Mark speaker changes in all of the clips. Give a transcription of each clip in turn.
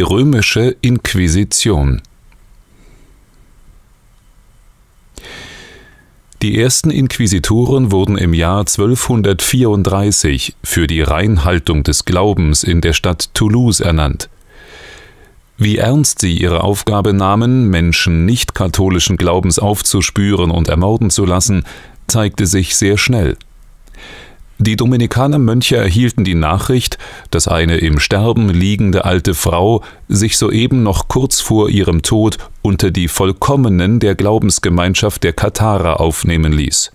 Speaker 1: die römische Inquisition. Die ersten Inquisitoren wurden im Jahr 1234 für die Reinhaltung des Glaubens in der Stadt Toulouse ernannt. Wie ernst sie ihre Aufgabe nahmen, Menschen nicht katholischen Glaubens aufzuspüren und ermorden zu lassen, zeigte sich sehr schnell. Die Dominikaner Mönche erhielten die Nachricht, dass eine im Sterben liegende alte Frau sich soeben noch kurz vor ihrem Tod unter die Vollkommenen der Glaubensgemeinschaft der Katharer aufnehmen ließ.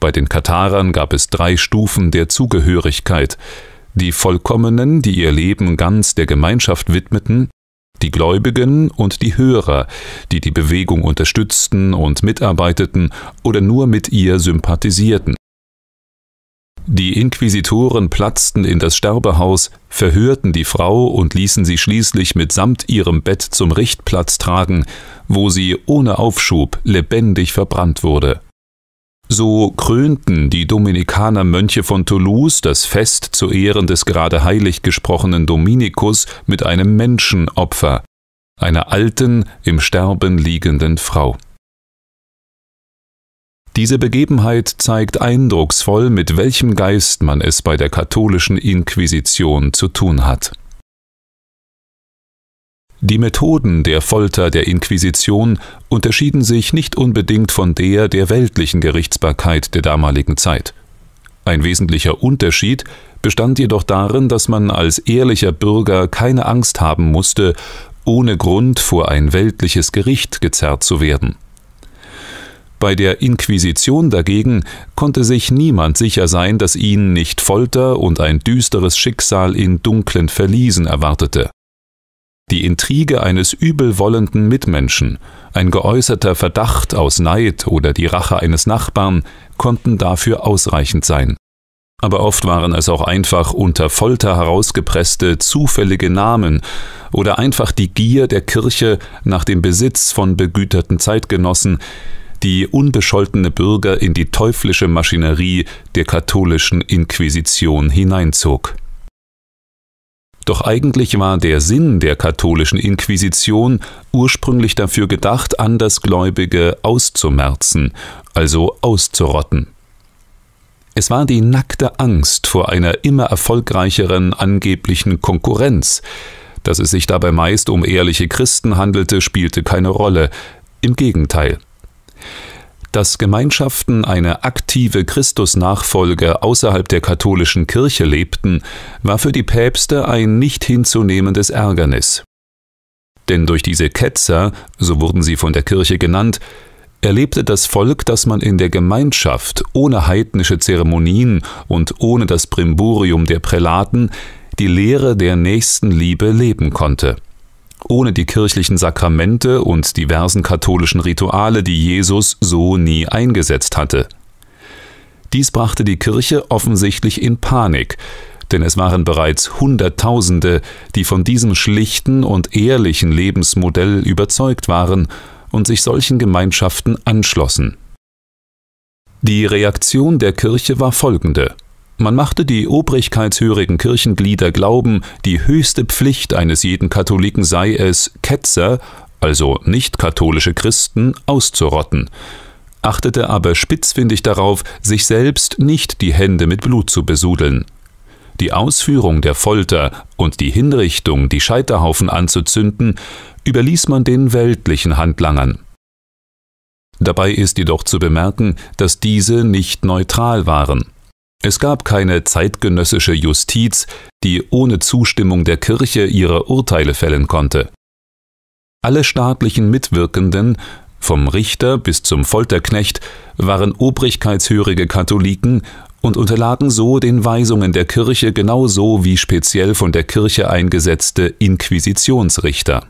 Speaker 1: Bei den Katharern gab es drei Stufen der Zugehörigkeit: die Vollkommenen, die ihr Leben ganz der Gemeinschaft widmeten, die Gläubigen und die Hörer, die die Bewegung unterstützten und mitarbeiteten oder nur mit ihr sympathisierten. Die Inquisitoren platzten in das Sterbehaus, verhörten die Frau und ließen sie schließlich mitsamt ihrem Bett zum Richtplatz tragen, wo sie ohne Aufschub lebendig verbrannt wurde. So krönten die Dominikanermönche von Toulouse das Fest zu Ehren des gerade heilig gesprochenen Dominikus mit einem Menschenopfer, einer alten, im Sterben liegenden Frau. Diese Begebenheit zeigt eindrucksvoll, mit welchem Geist man es bei der katholischen Inquisition zu tun hat. Die Methoden der Folter der Inquisition unterschieden sich nicht unbedingt von der der weltlichen Gerichtsbarkeit der damaligen Zeit. Ein wesentlicher Unterschied bestand jedoch darin, dass man als ehrlicher Bürger keine Angst haben musste, ohne Grund vor ein weltliches Gericht gezerrt zu werden. Bei der Inquisition dagegen konnte sich niemand sicher sein, dass ihn nicht Folter und ein düsteres Schicksal in dunklen Verliesen erwartete. Die Intrige eines übelwollenden Mitmenschen, ein geäußerter Verdacht aus Neid oder die Rache eines Nachbarn konnten dafür ausreichend sein. Aber oft waren es auch einfach unter Folter herausgepresste, zufällige Namen oder einfach die Gier der Kirche nach dem Besitz von begüterten Zeitgenossen, die unbescholtene Bürger in die teuflische Maschinerie der katholischen Inquisition hineinzog. Doch eigentlich war der Sinn der katholischen Inquisition ursprünglich dafür gedacht, Andersgläubige auszumerzen, also auszurotten. Es war die nackte Angst vor einer immer erfolgreicheren angeblichen Konkurrenz. Dass es sich dabei meist um ehrliche Christen handelte, spielte keine Rolle. Im Gegenteil. Dass Gemeinschaften eine aktive Christusnachfolge außerhalb der katholischen Kirche lebten, war für die Päpste ein nicht hinzunehmendes Ärgernis. Denn durch diese Ketzer, so wurden sie von der Kirche genannt, erlebte das Volk, dass man in der Gemeinschaft ohne heidnische Zeremonien und ohne das Brimborium der Prälaten die Lehre der Nächstenliebe leben konnte ohne die kirchlichen Sakramente und diversen katholischen Rituale, die Jesus so nie eingesetzt hatte. Dies brachte die Kirche offensichtlich in Panik, denn es waren bereits Hunderttausende, die von diesem schlichten und ehrlichen Lebensmodell überzeugt waren und sich solchen Gemeinschaften anschlossen. Die Reaktion der Kirche war folgende man machte die obrigkeitshörigen Kirchenglieder glauben, die höchste Pflicht eines jeden Katholiken sei es, Ketzer, also nicht-katholische Christen, auszurotten, achtete aber spitzfindig darauf, sich selbst nicht die Hände mit Blut zu besudeln. Die Ausführung der Folter und die Hinrichtung, die Scheiterhaufen anzuzünden, überließ man den weltlichen Handlangern. Dabei ist jedoch zu bemerken, dass diese nicht neutral waren. Es gab keine zeitgenössische Justiz, die ohne Zustimmung der Kirche ihre Urteile fällen konnte. Alle staatlichen Mitwirkenden, vom Richter bis zum Folterknecht, waren obrigkeitshörige Katholiken und unterlagen so den Weisungen der Kirche genauso wie speziell von der Kirche eingesetzte Inquisitionsrichter.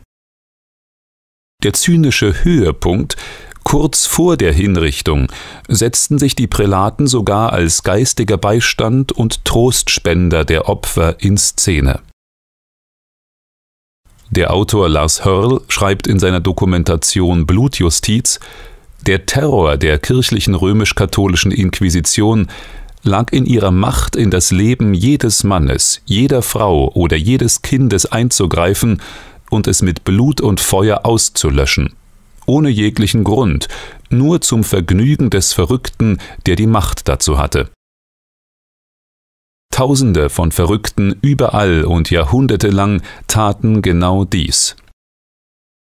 Speaker 1: Der zynische Höhepunkt Kurz vor der Hinrichtung setzten sich die Prälaten sogar als geistiger Beistand und Trostspender der Opfer in Szene. Der Autor Lars Hörl schreibt in seiner Dokumentation Blutjustiz, der Terror der kirchlichen römisch-katholischen Inquisition lag in ihrer Macht, in das Leben jedes Mannes, jeder Frau oder jedes Kindes einzugreifen und es mit Blut und Feuer auszulöschen ohne jeglichen Grund, nur zum Vergnügen des Verrückten, der die Macht dazu hatte. Tausende von Verrückten überall und jahrhundertelang taten genau dies.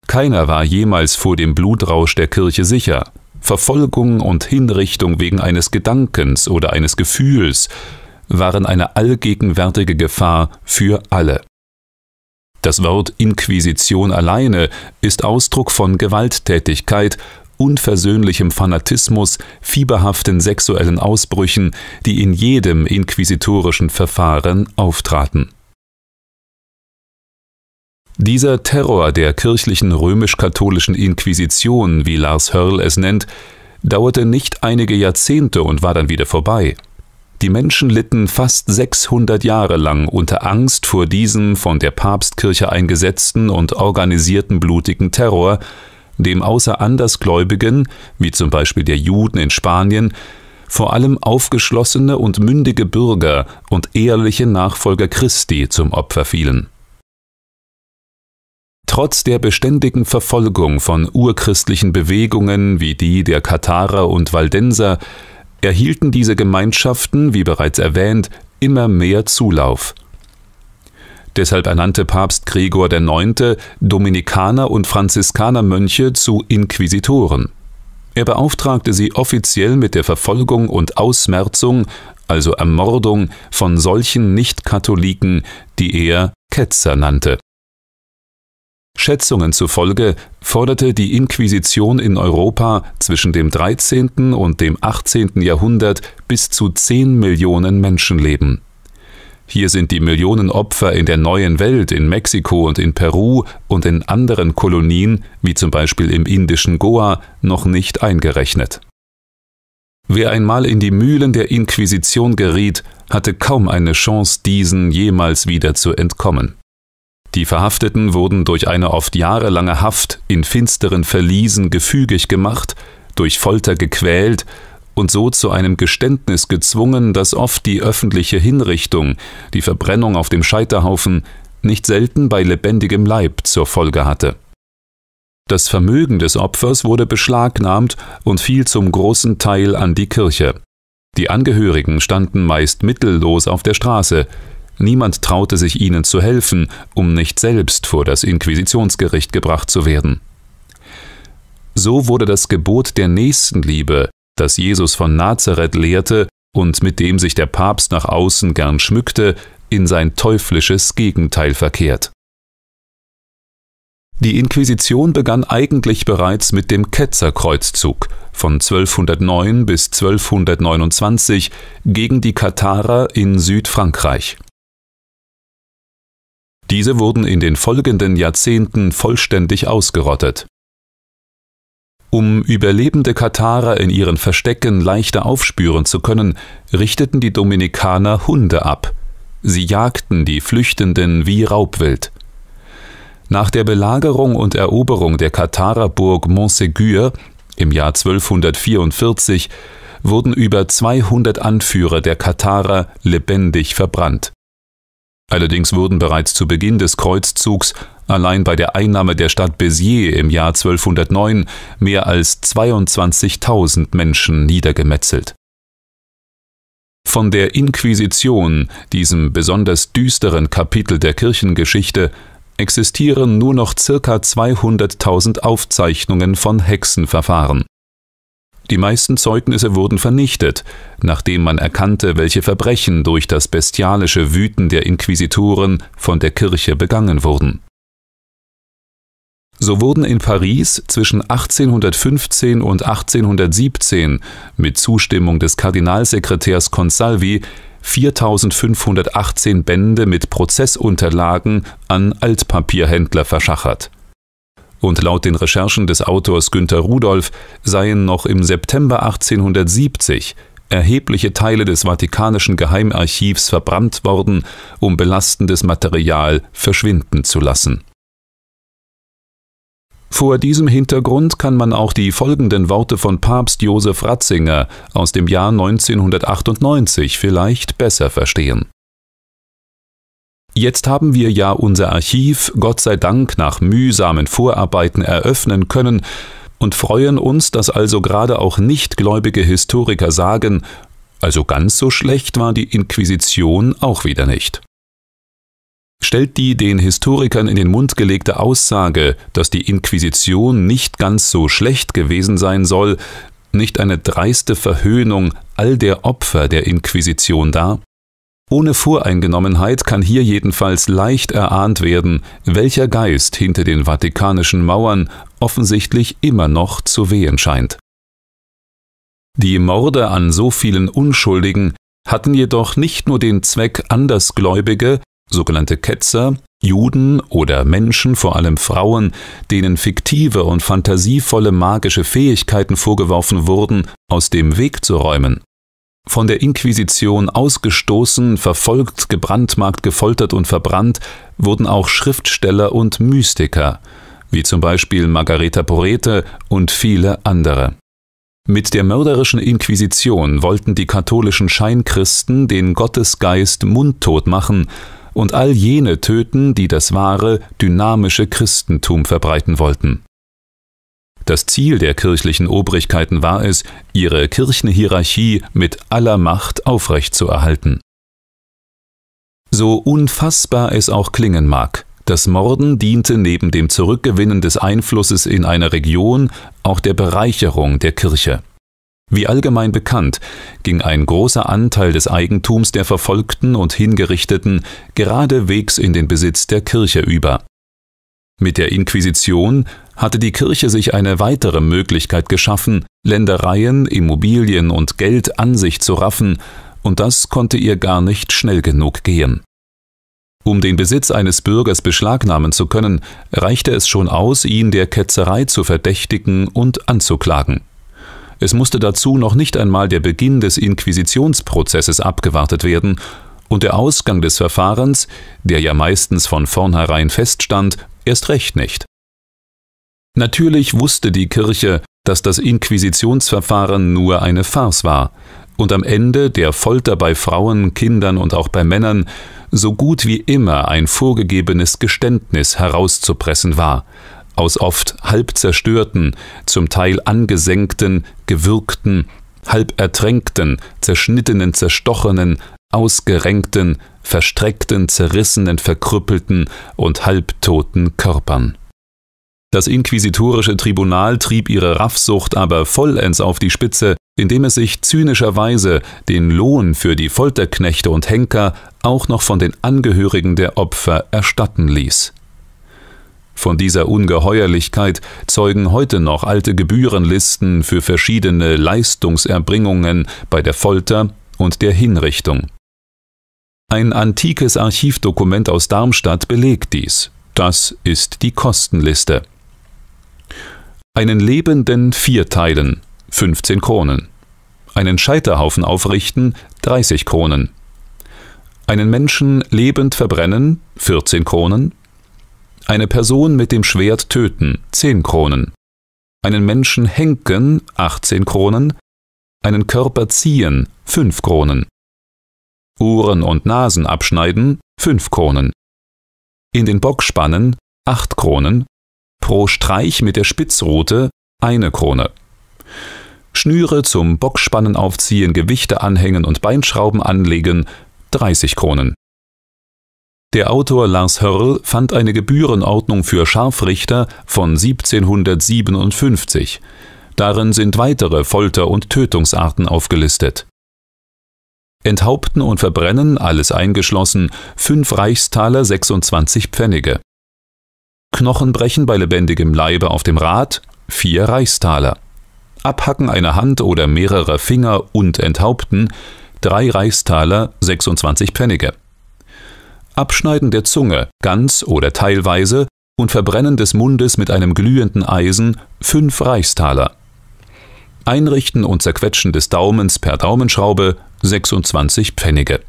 Speaker 1: Keiner war jemals vor dem Blutrausch der Kirche sicher. Verfolgung und Hinrichtung wegen eines Gedankens oder eines Gefühls waren eine allgegenwärtige Gefahr für alle. Das Wort Inquisition alleine ist Ausdruck von Gewalttätigkeit, unversöhnlichem Fanatismus, fieberhaften sexuellen Ausbrüchen, die in jedem inquisitorischen Verfahren auftraten. Dieser Terror der kirchlichen römisch-katholischen Inquisition, wie Lars Hörl es nennt, dauerte nicht einige Jahrzehnte und war dann wieder vorbei. Die Menschen litten fast 600 Jahre lang unter Angst vor diesem von der Papstkirche eingesetzten und organisierten blutigen Terror, dem außer Andersgläubigen, wie zum Beispiel der Juden in Spanien, vor allem aufgeschlossene und mündige Bürger und ehrliche Nachfolger Christi zum Opfer fielen. Trotz der beständigen Verfolgung von urchristlichen Bewegungen wie die der Katarer und Waldenser erhielten diese Gemeinschaften, wie bereits erwähnt, immer mehr Zulauf. Deshalb ernannte Papst Gregor IX. Dominikaner und Franziskanermönche zu Inquisitoren. Er beauftragte sie offiziell mit der Verfolgung und Ausmerzung, also Ermordung, von solchen Nichtkatholiken, die er Ketzer nannte. Schätzungen zufolge forderte die Inquisition in Europa zwischen dem 13. und dem 18. Jahrhundert bis zu 10 Millionen Menschenleben. Hier sind die Millionen Opfer in der neuen Welt, in Mexiko und in Peru und in anderen Kolonien, wie zum Beispiel im indischen Goa, noch nicht eingerechnet. Wer einmal in die Mühlen der Inquisition geriet, hatte kaum eine Chance, diesen jemals wieder zu entkommen. Die Verhafteten wurden durch eine oft jahrelange Haft in finsteren Verliesen gefügig gemacht, durch Folter gequält und so zu einem Geständnis gezwungen, dass oft die öffentliche Hinrichtung, die Verbrennung auf dem Scheiterhaufen, nicht selten bei lebendigem Leib zur Folge hatte. Das Vermögen des Opfers wurde beschlagnahmt und fiel zum großen Teil an die Kirche. Die Angehörigen standen meist mittellos auf der Straße, Niemand traute sich ihnen zu helfen, um nicht selbst vor das Inquisitionsgericht gebracht zu werden. So wurde das Gebot der Nächstenliebe, das Jesus von Nazareth lehrte und mit dem sich der Papst nach außen gern schmückte, in sein teuflisches Gegenteil verkehrt. Die Inquisition begann eigentlich bereits mit dem Ketzerkreuzzug von 1209 bis 1229 gegen die Katharer in Südfrankreich. Diese wurden in den folgenden Jahrzehnten vollständig ausgerottet. Um überlebende Katarer in ihren Verstecken leichter aufspüren zu können, richteten die Dominikaner Hunde ab. Sie jagten die Flüchtenden wie Raubwild. Nach der Belagerung und Eroberung der Katarerburg Montségur im Jahr 1244 wurden über 200 Anführer der Katarer lebendig verbrannt. Allerdings wurden bereits zu Beginn des Kreuzzugs allein bei der Einnahme der Stadt Béziers im Jahr 1209 mehr als 22.000 Menschen niedergemetzelt. Von der Inquisition, diesem besonders düsteren Kapitel der Kirchengeschichte, existieren nur noch ca. 200.000 Aufzeichnungen von Hexenverfahren die meisten Zeugnisse wurden vernichtet, nachdem man erkannte, welche Verbrechen durch das bestialische Wüten der Inquisitoren von der Kirche begangen wurden. So wurden in Paris zwischen 1815 und 1817 mit Zustimmung des Kardinalsekretärs Consalvi 4518 Bände mit Prozessunterlagen an Altpapierhändler verschachert und laut den Recherchen des Autors Günter Rudolph seien noch im September 1870 erhebliche Teile des Vatikanischen Geheimarchivs verbrannt worden, um belastendes Material verschwinden zu lassen. Vor diesem Hintergrund kann man auch die folgenden Worte von Papst Josef Ratzinger aus dem Jahr 1998 vielleicht besser verstehen. Jetzt haben wir ja unser Archiv, Gott sei Dank, nach mühsamen Vorarbeiten eröffnen können und freuen uns, dass also gerade auch nichtgläubige Historiker sagen, also ganz so schlecht war die Inquisition auch wieder nicht. Stellt die den Historikern in den Mund gelegte Aussage, dass die Inquisition nicht ganz so schlecht gewesen sein soll, nicht eine dreiste Verhöhnung all der Opfer der Inquisition dar? Ohne Voreingenommenheit kann hier jedenfalls leicht erahnt werden, welcher Geist hinter den vatikanischen Mauern offensichtlich immer noch zu wehen scheint. Die Morde an so vielen Unschuldigen hatten jedoch nicht nur den Zweck, Andersgläubige, sogenannte Ketzer, Juden oder Menschen, vor allem Frauen, denen fiktive und fantasievolle magische Fähigkeiten vorgeworfen wurden, aus dem Weg zu räumen von der Inquisition ausgestoßen, verfolgt, gebrandmarkt, gefoltert und verbrannt, wurden auch Schriftsteller und Mystiker, wie zum Beispiel Margareta Porete und viele andere. Mit der mörderischen Inquisition wollten die katholischen Scheinkristen den Gottesgeist mundtot machen und all jene töten, die das wahre, dynamische Christentum verbreiten wollten. Das Ziel der kirchlichen Obrigkeiten war es, ihre Kirchenhierarchie mit aller Macht aufrechtzuerhalten. So unfassbar es auch klingen mag, das Morden diente neben dem Zurückgewinnen des Einflusses in einer Region auch der Bereicherung der Kirche. Wie allgemein bekannt, ging ein großer Anteil des Eigentums der Verfolgten und Hingerichteten geradewegs in den Besitz der Kirche über. Mit der Inquisition hatte die Kirche sich eine weitere Möglichkeit geschaffen, Ländereien, Immobilien und Geld an sich zu raffen, und das konnte ihr gar nicht schnell genug gehen. Um den Besitz eines Bürgers beschlagnahmen zu können, reichte es schon aus, ihn der Ketzerei zu verdächtigen und anzuklagen. Es musste dazu noch nicht einmal der Beginn des Inquisitionsprozesses abgewartet werden, und der Ausgang des Verfahrens, der ja meistens von vornherein feststand, erst recht nicht. Natürlich wusste die Kirche, dass das Inquisitionsverfahren nur eine Farce war und am Ende der Folter bei Frauen, Kindern und auch bei Männern so gut wie immer ein vorgegebenes Geständnis herauszupressen war, aus oft halb zerstörten, zum Teil angesenkten, gewürgten, halb ertränkten, zerschnittenen, zerstochenen, ausgerenkten, verstreckten, zerrissenen, verkrüppelten und halbtoten Körpern. Das inquisitorische Tribunal trieb ihre Raffsucht aber vollends auf die Spitze, indem es sich zynischerweise den Lohn für die Folterknechte und Henker auch noch von den Angehörigen der Opfer erstatten ließ. Von dieser Ungeheuerlichkeit zeugen heute noch alte Gebührenlisten für verschiedene Leistungserbringungen bei der Folter und der Hinrichtung. Ein antikes Archivdokument aus Darmstadt belegt dies. Das ist die Kostenliste. Einen Lebenden vierteilen, 15 Kronen. Einen Scheiterhaufen aufrichten, 30 Kronen. Einen Menschen lebend verbrennen, 14 Kronen. Eine Person mit dem Schwert töten, 10 Kronen. Einen Menschen henken, 18 Kronen. Einen Körper ziehen, 5 Kronen. Uhren und Nasen abschneiden 5 Kronen. In den Bock spannen 8 Kronen. Pro Streich mit der Spitzrute 1 Krone. Schnüre zum Bockspannen aufziehen, Gewichte anhängen und Beinschrauben anlegen 30 Kronen. Der Autor Lars Hörl fand eine Gebührenordnung für Scharfrichter von 1757. Darin sind weitere Folter- und Tötungsarten aufgelistet enthaupten und verbrennen, alles eingeschlossen, 5 Reichstaler 26 Pfennige. Knochenbrechen bei lebendigem Leibe auf dem Rad, 4 Reichstaler. Abhacken einer Hand oder mehrerer Finger und enthaupten, 3 Reichstaler 26 Pfennige. Abschneiden der Zunge, ganz oder teilweise, und Verbrennen des Mundes mit einem glühenden Eisen, 5 Reichstaler. Einrichten und Zerquetschen des Daumens per Daumenschraube, 26 Pfennige.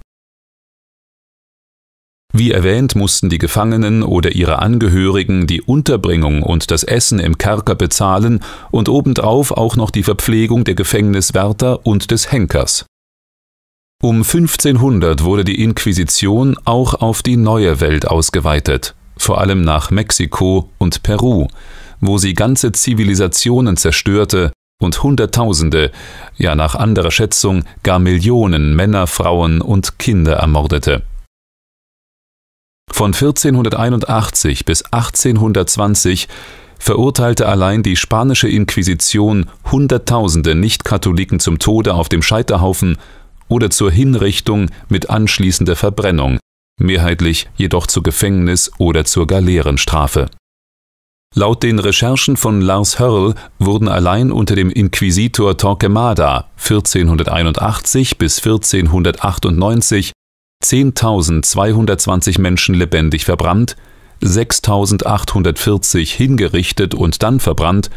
Speaker 1: Wie erwähnt, mussten die Gefangenen oder ihre Angehörigen die Unterbringung und das Essen im Kerker bezahlen und obendrauf auch noch die Verpflegung der Gefängniswärter und des Henkers. Um 1500 wurde die Inquisition auch auf die neue Welt ausgeweitet, vor allem nach Mexiko und Peru, wo sie ganze Zivilisationen zerstörte und Hunderttausende, ja nach anderer Schätzung gar Millionen Männer, Frauen und Kinder ermordete. Von 1481 bis 1820 verurteilte allein die spanische Inquisition Hunderttausende Nichtkatholiken zum Tode auf dem Scheiterhaufen oder zur Hinrichtung mit anschließender Verbrennung, mehrheitlich jedoch zu Gefängnis oder zur Galeerenstrafe Laut den Recherchen von Lars Hörl wurden allein unter dem Inquisitor Torquemada 1481 bis 1498 10.220 Menschen lebendig verbrannt, 6.840 hingerichtet und dann verbrannt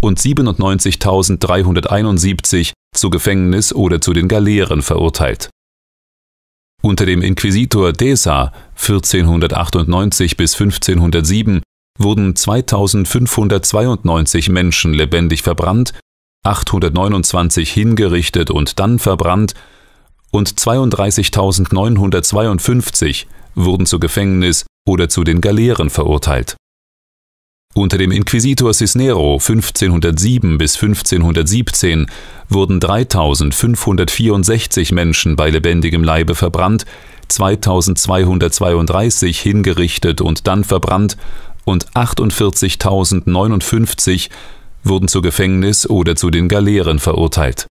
Speaker 1: und 97.371 zu Gefängnis oder zu den Galeeren verurteilt. Unter dem Inquisitor Desa 1498 bis 1507 wurden 2592 Menschen lebendig verbrannt, 829 hingerichtet und dann verbrannt und 32.952 wurden zu Gefängnis oder zu den Galeeren verurteilt. Unter dem Inquisitor Cisnero 1507 bis 1517 wurden 3564 Menschen bei lebendigem Leibe verbrannt, 2232 hingerichtet und dann verbrannt und 48.059 wurden zu Gefängnis oder zu den Galeeren verurteilt.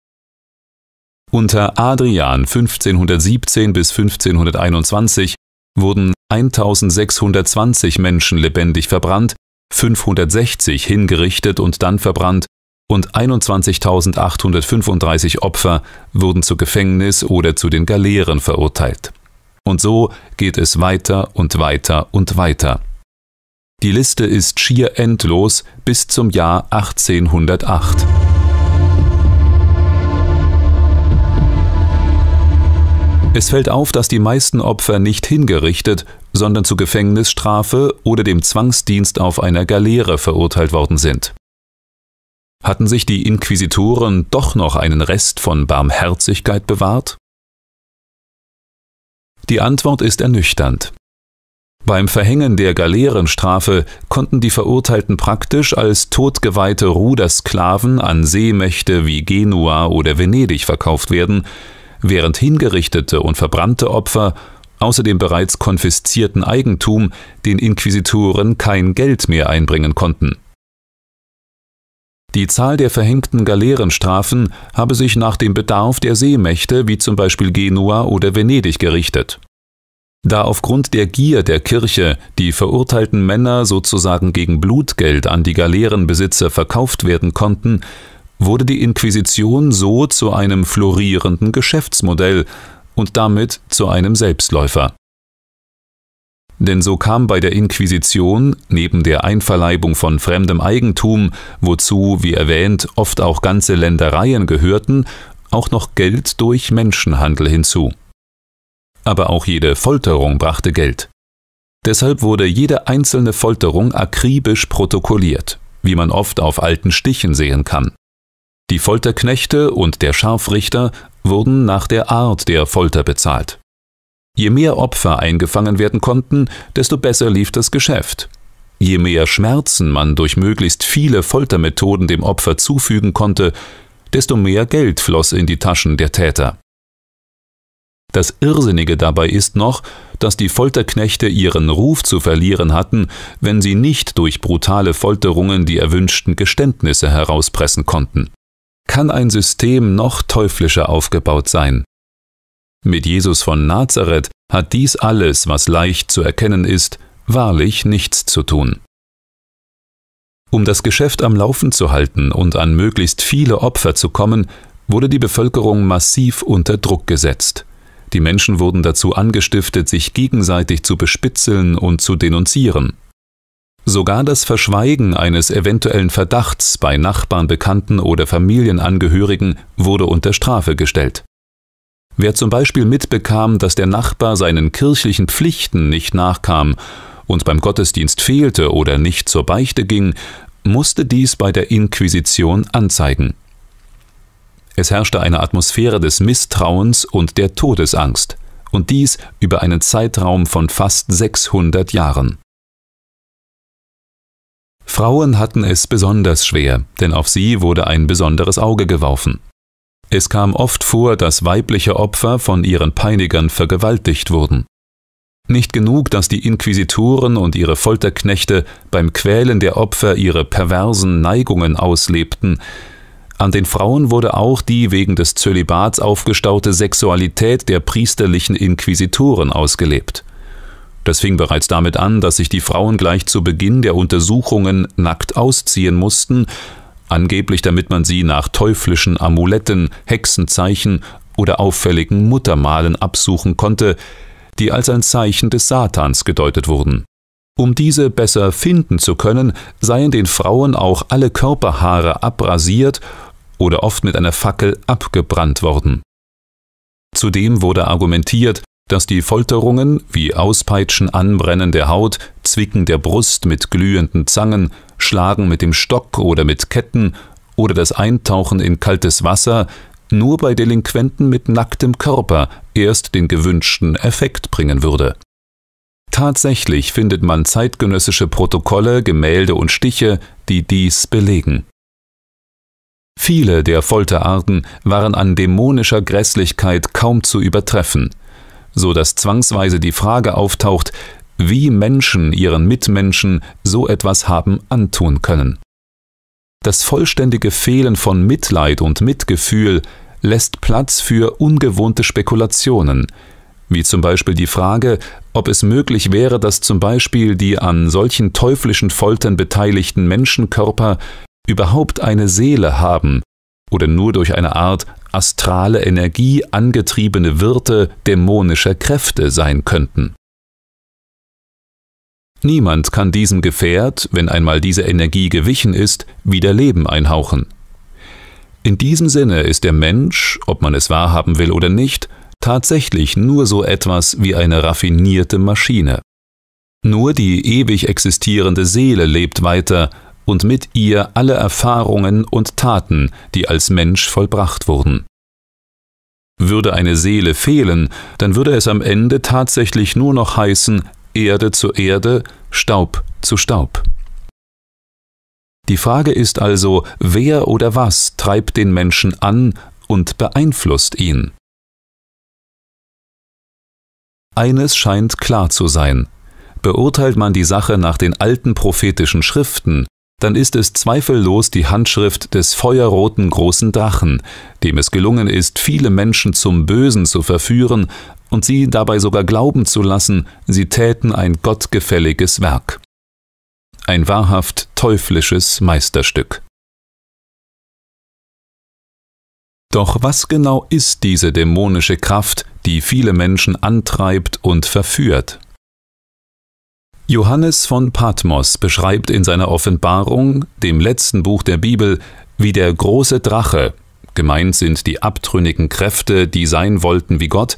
Speaker 1: Unter Adrian 1517 bis 1521 wurden 1620 Menschen lebendig verbrannt, 560 hingerichtet und dann verbrannt und 21.835 Opfer wurden zu Gefängnis oder zu den Galeeren verurteilt. Und so geht es weiter und weiter und weiter. Die Liste ist schier endlos bis zum Jahr 1808. Es fällt auf, dass die meisten Opfer nicht hingerichtet, sondern zu Gefängnisstrafe oder dem Zwangsdienst auf einer Galeere verurteilt worden sind. Hatten sich die Inquisitoren doch noch einen Rest von Barmherzigkeit bewahrt? Die Antwort ist ernüchternd. Beim Verhängen der Galeerenstrafe konnten die Verurteilten praktisch als totgeweihte Rudersklaven an Seemächte wie Genua oder Venedig verkauft werden, während hingerichtete und verbrannte Opfer außer dem bereits konfiszierten Eigentum den Inquisitoren kein Geld mehr einbringen konnten. Die Zahl der verhängten Galeerenstrafen habe sich nach dem Bedarf der Seemächte wie zum Beispiel Genua oder Venedig gerichtet da aufgrund der Gier der Kirche die verurteilten Männer sozusagen gegen Blutgeld an die Galeerenbesitzer verkauft werden konnten, wurde die Inquisition so zu einem florierenden Geschäftsmodell und damit zu einem Selbstläufer. Denn so kam bei der Inquisition neben der Einverleibung von fremdem Eigentum, wozu, wie erwähnt, oft auch ganze Ländereien gehörten, auch noch Geld durch Menschenhandel hinzu aber auch jede Folterung brachte Geld. Deshalb wurde jede einzelne Folterung akribisch protokolliert, wie man oft auf alten Stichen sehen kann. Die Folterknechte und der Scharfrichter wurden nach der Art der Folter bezahlt. Je mehr Opfer eingefangen werden konnten, desto besser lief das Geschäft. Je mehr Schmerzen man durch möglichst viele Foltermethoden dem Opfer zufügen konnte, desto mehr Geld floss in die Taschen der Täter. Das Irrsinnige dabei ist noch, dass die Folterknechte ihren Ruf zu verlieren hatten, wenn sie nicht durch brutale Folterungen die erwünschten Geständnisse herauspressen konnten. Kann ein System noch teuflischer aufgebaut sein? Mit Jesus von Nazareth hat dies alles, was leicht zu erkennen ist, wahrlich nichts zu tun. Um das Geschäft am Laufen zu halten und an möglichst viele Opfer zu kommen, wurde die Bevölkerung massiv unter Druck gesetzt. Die Menschen wurden dazu angestiftet, sich gegenseitig zu bespitzeln und zu denunzieren. Sogar das Verschweigen eines eventuellen Verdachts bei Nachbarn, Bekannten oder Familienangehörigen wurde unter Strafe gestellt. Wer zum Beispiel mitbekam, dass der Nachbar seinen kirchlichen Pflichten nicht nachkam und beim Gottesdienst fehlte oder nicht zur Beichte ging, musste dies bei der Inquisition anzeigen. Es herrschte eine Atmosphäre des Misstrauens und der Todesangst, und dies über einen Zeitraum von fast 600 Jahren. Frauen hatten es besonders schwer, denn auf sie wurde ein besonderes Auge geworfen. Es kam oft vor, dass weibliche Opfer von ihren Peinigern vergewaltigt wurden. Nicht genug, dass die Inquisitoren und ihre Folterknechte beim Quälen der Opfer ihre perversen Neigungen auslebten, an den Frauen wurde auch die wegen des Zölibats aufgestaute Sexualität der priesterlichen Inquisitoren ausgelebt. Das fing bereits damit an, dass sich die Frauen gleich zu Beginn der Untersuchungen nackt ausziehen mussten, angeblich damit man sie nach teuflischen Amuletten, Hexenzeichen oder auffälligen Muttermalen absuchen konnte, die als ein Zeichen des Satans gedeutet wurden. Um diese besser finden zu können, seien den Frauen auch alle Körperhaare abrasiert oder oft mit einer Fackel abgebrannt worden. Zudem wurde argumentiert, dass die Folterungen wie Auspeitschen, Anbrennen der Haut, Zwicken der Brust mit glühenden Zangen, Schlagen mit dem Stock oder mit Ketten oder das Eintauchen in kaltes Wasser nur bei Delinquenten mit nacktem Körper erst den gewünschten Effekt bringen würde. Tatsächlich findet man zeitgenössische Protokolle, Gemälde und Stiche, die dies belegen. Viele der Folterarten waren an dämonischer Grässlichkeit kaum zu übertreffen, so dass zwangsweise die Frage auftaucht, wie Menschen ihren Mitmenschen so etwas haben antun können. Das vollständige Fehlen von Mitleid und Mitgefühl lässt Platz für ungewohnte Spekulationen, wie zum Beispiel die Frage, ob es möglich wäre, dass zum Beispiel die an solchen teuflischen Foltern beteiligten Menschenkörper überhaupt eine Seele haben oder nur durch eine Art astrale Energie angetriebene Wirte dämonischer Kräfte sein könnten. Niemand kann diesem Gefährt, wenn einmal diese Energie gewichen ist, wieder Leben einhauchen. In diesem Sinne ist der Mensch, ob man es wahrhaben will oder nicht, tatsächlich nur so etwas wie eine raffinierte Maschine. Nur die ewig existierende Seele lebt weiter, und mit ihr alle Erfahrungen und Taten, die als Mensch vollbracht wurden. Würde eine Seele fehlen, dann würde es am Ende tatsächlich nur noch heißen Erde zu Erde, Staub zu Staub. Die Frage ist also, wer oder was treibt den Menschen an und beeinflusst ihn? Eines scheint klar zu sein. Beurteilt man die Sache nach den alten prophetischen Schriften, dann ist es zweifellos die Handschrift des feuerroten großen Drachen, dem es gelungen ist, viele Menschen zum Bösen zu verführen und sie dabei sogar glauben zu lassen, sie täten ein gottgefälliges Werk. Ein wahrhaft teuflisches Meisterstück. Doch was genau ist diese dämonische Kraft, die viele Menschen antreibt und verführt? Johannes von Patmos beschreibt in seiner Offenbarung, dem letzten Buch der Bibel, wie der große Drache, gemeint sind die abtrünnigen Kräfte, die sein wollten wie Gott,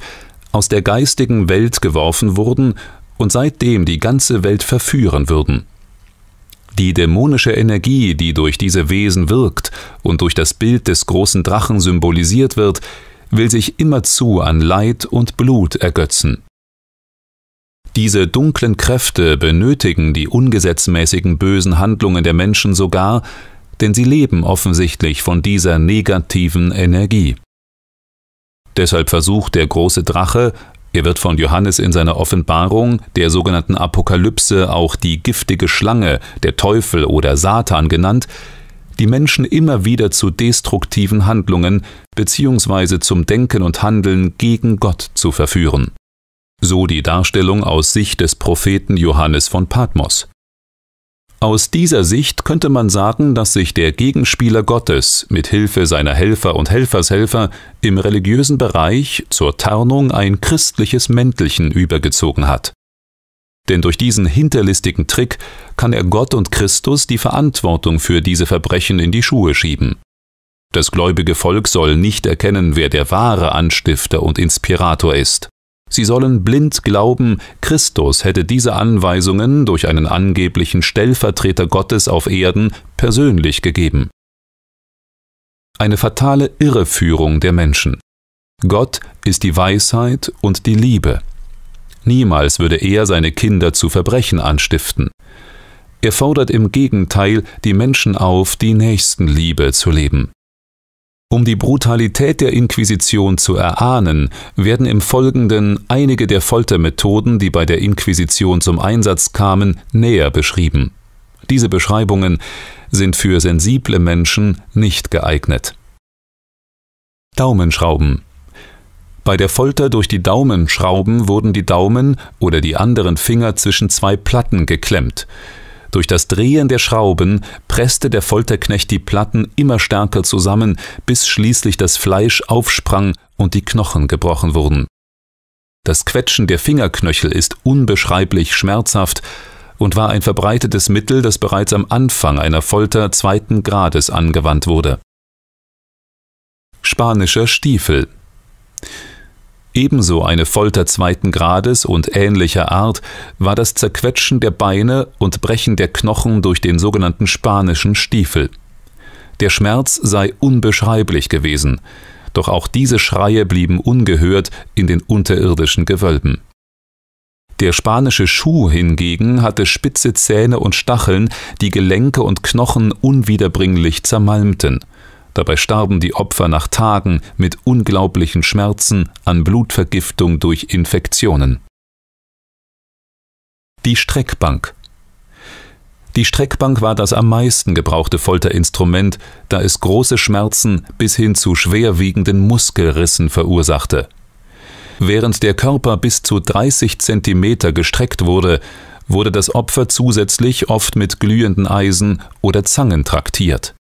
Speaker 1: aus der geistigen Welt geworfen wurden und seitdem die ganze Welt verführen würden. Die dämonische Energie, die durch diese Wesen wirkt und durch das Bild des großen Drachen symbolisiert wird, will sich immerzu an Leid und Blut ergötzen. Diese dunklen Kräfte benötigen die ungesetzmäßigen bösen Handlungen der Menschen sogar, denn sie leben offensichtlich von dieser negativen Energie. Deshalb versucht der große Drache, er wird von Johannes in seiner Offenbarung, der sogenannten Apokalypse, auch die giftige Schlange, der Teufel oder Satan genannt, die Menschen immer wieder zu destruktiven Handlungen bzw. zum Denken und Handeln gegen Gott zu verführen. So die Darstellung aus Sicht des Propheten Johannes von Patmos. Aus dieser Sicht könnte man sagen, dass sich der Gegenspieler Gottes mit Hilfe seiner Helfer und Helfershelfer im religiösen Bereich zur Tarnung ein christliches Mäntelchen übergezogen hat. Denn durch diesen hinterlistigen Trick kann er Gott und Christus die Verantwortung für diese Verbrechen in die Schuhe schieben. Das gläubige Volk soll nicht erkennen, wer der wahre Anstifter und Inspirator ist. Sie sollen blind glauben, Christus hätte diese Anweisungen durch einen angeblichen Stellvertreter Gottes auf Erden persönlich gegeben. Eine fatale Irreführung der Menschen. Gott ist die Weisheit und die Liebe. Niemals würde er seine Kinder zu Verbrechen anstiften. Er fordert im Gegenteil die Menschen auf, die Nächstenliebe zu leben. Um die Brutalität der Inquisition zu erahnen, werden im Folgenden einige der Foltermethoden, die bei der Inquisition zum Einsatz kamen, näher beschrieben. Diese Beschreibungen sind für sensible Menschen nicht geeignet. Daumenschrauben Bei der Folter durch die Daumenschrauben wurden die Daumen oder die anderen Finger zwischen zwei Platten geklemmt. Durch das Drehen der Schrauben presste der Folterknecht die Platten immer stärker zusammen, bis schließlich das Fleisch aufsprang und die Knochen gebrochen wurden. Das Quetschen der Fingerknöchel ist unbeschreiblich schmerzhaft und war ein verbreitetes Mittel, das bereits am Anfang einer Folter zweiten Grades angewandt wurde. Spanischer Stiefel Ebenso eine Folter zweiten Grades und ähnlicher Art war das Zerquetschen der Beine und Brechen der Knochen durch den sogenannten spanischen Stiefel. Der Schmerz sei unbeschreiblich gewesen, doch auch diese Schreie blieben ungehört in den unterirdischen Gewölben. Der spanische Schuh hingegen hatte spitze Zähne und Stacheln, die Gelenke und Knochen unwiederbringlich zermalmten – Dabei starben die Opfer nach Tagen mit unglaublichen Schmerzen an Blutvergiftung durch Infektionen. Die Streckbank Die Streckbank war das am meisten gebrauchte Folterinstrument, da es große Schmerzen bis hin zu schwerwiegenden Muskelrissen verursachte. Während der Körper bis zu 30 Zentimeter gestreckt wurde, wurde das Opfer zusätzlich oft mit glühenden Eisen oder Zangen traktiert.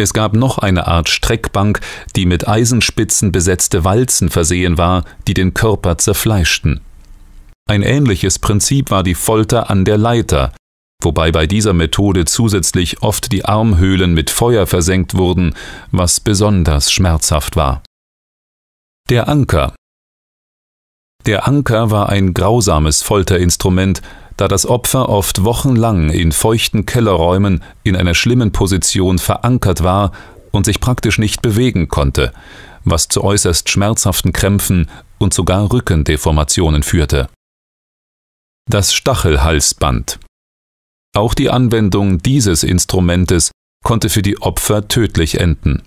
Speaker 1: Es gab noch eine Art Streckbank, die mit Eisenspitzen besetzte Walzen versehen war, die den Körper zerfleischten. Ein ähnliches Prinzip war die Folter an der Leiter, wobei bei dieser Methode zusätzlich oft die Armhöhlen mit Feuer versenkt wurden, was besonders schmerzhaft war. Der Anker Der Anker war ein grausames Folterinstrument, da das Opfer oft wochenlang in feuchten Kellerräumen in einer schlimmen Position verankert war und sich praktisch nicht bewegen konnte, was zu äußerst schmerzhaften Krämpfen und sogar Rückendeformationen führte. Das Stachelhalsband. Auch die Anwendung dieses Instrumentes konnte für die Opfer tödlich enden.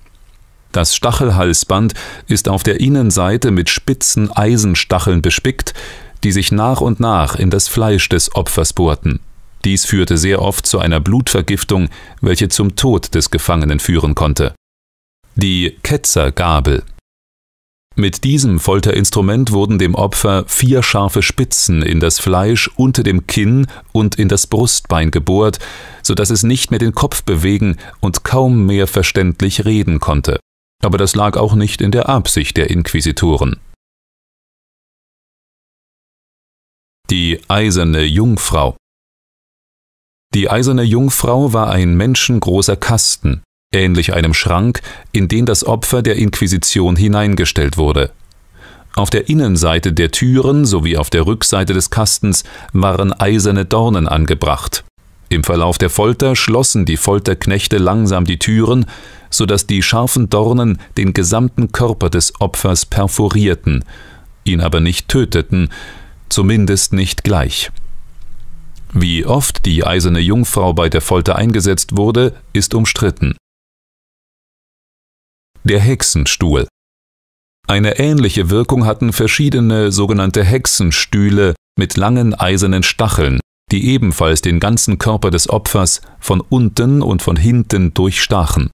Speaker 1: Das Stachelhalsband ist auf der Innenseite mit spitzen Eisenstacheln bespickt, die sich nach und nach in das Fleisch des Opfers bohrten. Dies führte sehr oft zu einer Blutvergiftung, welche zum Tod des Gefangenen führen konnte. Die Ketzergabel. Mit diesem Folterinstrument wurden dem Opfer vier scharfe Spitzen in das Fleisch unter dem Kinn und in das Brustbein gebohrt, so dass es nicht mehr den Kopf bewegen und kaum mehr verständlich reden konnte. Aber das lag auch nicht in der Absicht der Inquisitoren. Die eiserne Jungfrau Die eiserne Jungfrau war ein menschengroßer Kasten, ähnlich einem Schrank, in den das Opfer der Inquisition hineingestellt wurde. Auf der Innenseite der Türen sowie auf der Rückseite des Kastens waren eiserne Dornen angebracht. Im Verlauf der Folter schlossen die Folterknechte langsam die Türen, sodass die scharfen Dornen den gesamten Körper des Opfers perforierten, ihn aber nicht töteten, zumindest nicht gleich. Wie oft die eiserne Jungfrau bei der Folter eingesetzt wurde, ist umstritten. Der Hexenstuhl Eine ähnliche Wirkung hatten verschiedene sogenannte Hexenstühle mit langen eisernen Stacheln, die ebenfalls den ganzen Körper des Opfers von unten und von hinten durchstachen.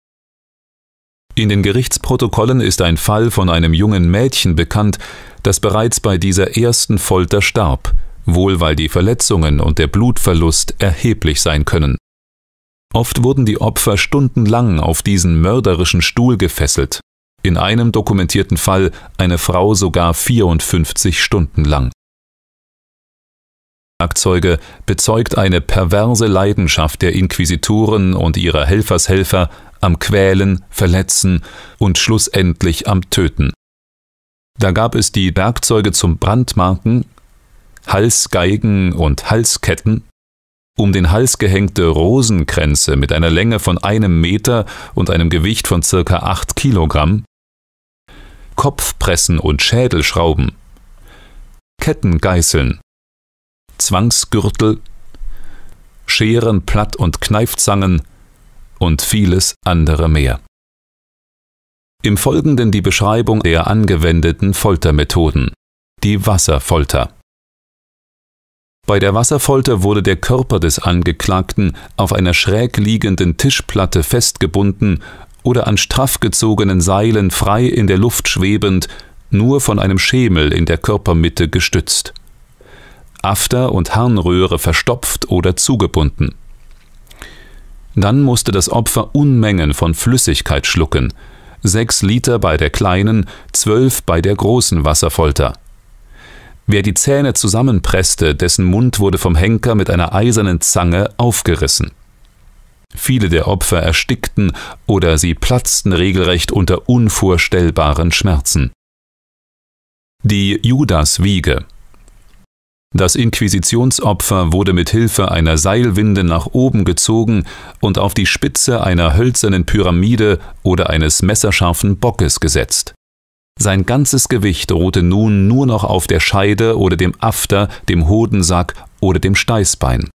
Speaker 1: In den Gerichtsprotokollen ist ein Fall von einem jungen Mädchen bekannt, das bereits bei dieser ersten Folter starb, wohl weil die Verletzungen und der Blutverlust erheblich sein können. Oft wurden die Opfer stundenlang auf diesen mörderischen Stuhl gefesselt, in einem dokumentierten Fall eine Frau sogar 54 Stunden lang. Werkzeuge bezeugt eine perverse Leidenschaft der Inquisitoren und ihrer Helfershelfer am Quälen, Verletzen und schlussendlich am Töten. Da gab es die Werkzeuge zum Brandmarken, Halsgeigen und Halsketten, um den Hals gehängte Rosenkränze mit einer Länge von einem Meter und einem Gewicht von circa acht Kilogramm, Kopfpressen und Schädelschrauben, Kettengeißeln, Zwangsgürtel, Scheren, Platt- und Kneifzangen und vieles andere mehr. Im Folgenden die Beschreibung der angewendeten Foltermethoden. Die Wasserfolter. Bei der Wasserfolter wurde der Körper des Angeklagten auf einer schräg liegenden Tischplatte festgebunden oder an straff gezogenen Seilen frei in der Luft schwebend, nur von einem Schemel in der Körpermitte gestützt. After und Harnröhre verstopft oder zugebunden. Dann musste das Opfer Unmengen von Flüssigkeit schlucken, sechs Liter bei der kleinen, zwölf bei der großen Wasserfolter. Wer die Zähne zusammenpresste, dessen Mund wurde vom Henker mit einer eisernen Zange aufgerissen. Viele der Opfer erstickten oder sie platzten regelrecht unter unvorstellbaren Schmerzen. Die Judaswiege das Inquisitionsopfer wurde mit Hilfe einer Seilwinde nach oben gezogen und auf die Spitze einer hölzernen Pyramide oder eines messerscharfen Bockes gesetzt. Sein ganzes Gewicht ruhte nun nur noch auf der Scheide oder dem After, dem Hodensack oder dem Steißbein.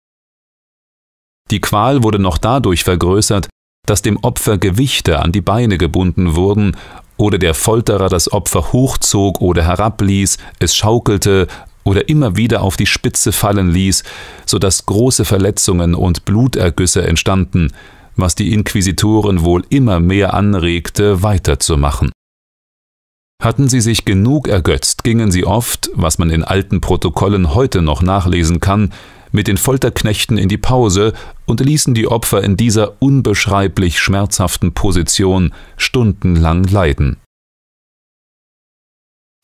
Speaker 1: Die Qual wurde noch dadurch vergrößert, dass dem Opfer Gewichte an die Beine gebunden wurden oder der Folterer das Opfer hochzog oder herabließ, es schaukelte oder immer wieder auf die Spitze fallen ließ, so dass große Verletzungen und Blutergüsse entstanden, was die Inquisitoren wohl immer mehr anregte, weiterzumachen. Hatten sie sich genug ergötzt, gingen sie oft, was man in alten Protokollen heute noch nachlesen kann, mit den Folterknechten in die Pause und ließen die Opfer in dieser unbeschreiblich schmerzhaften Position stundenlang leiden.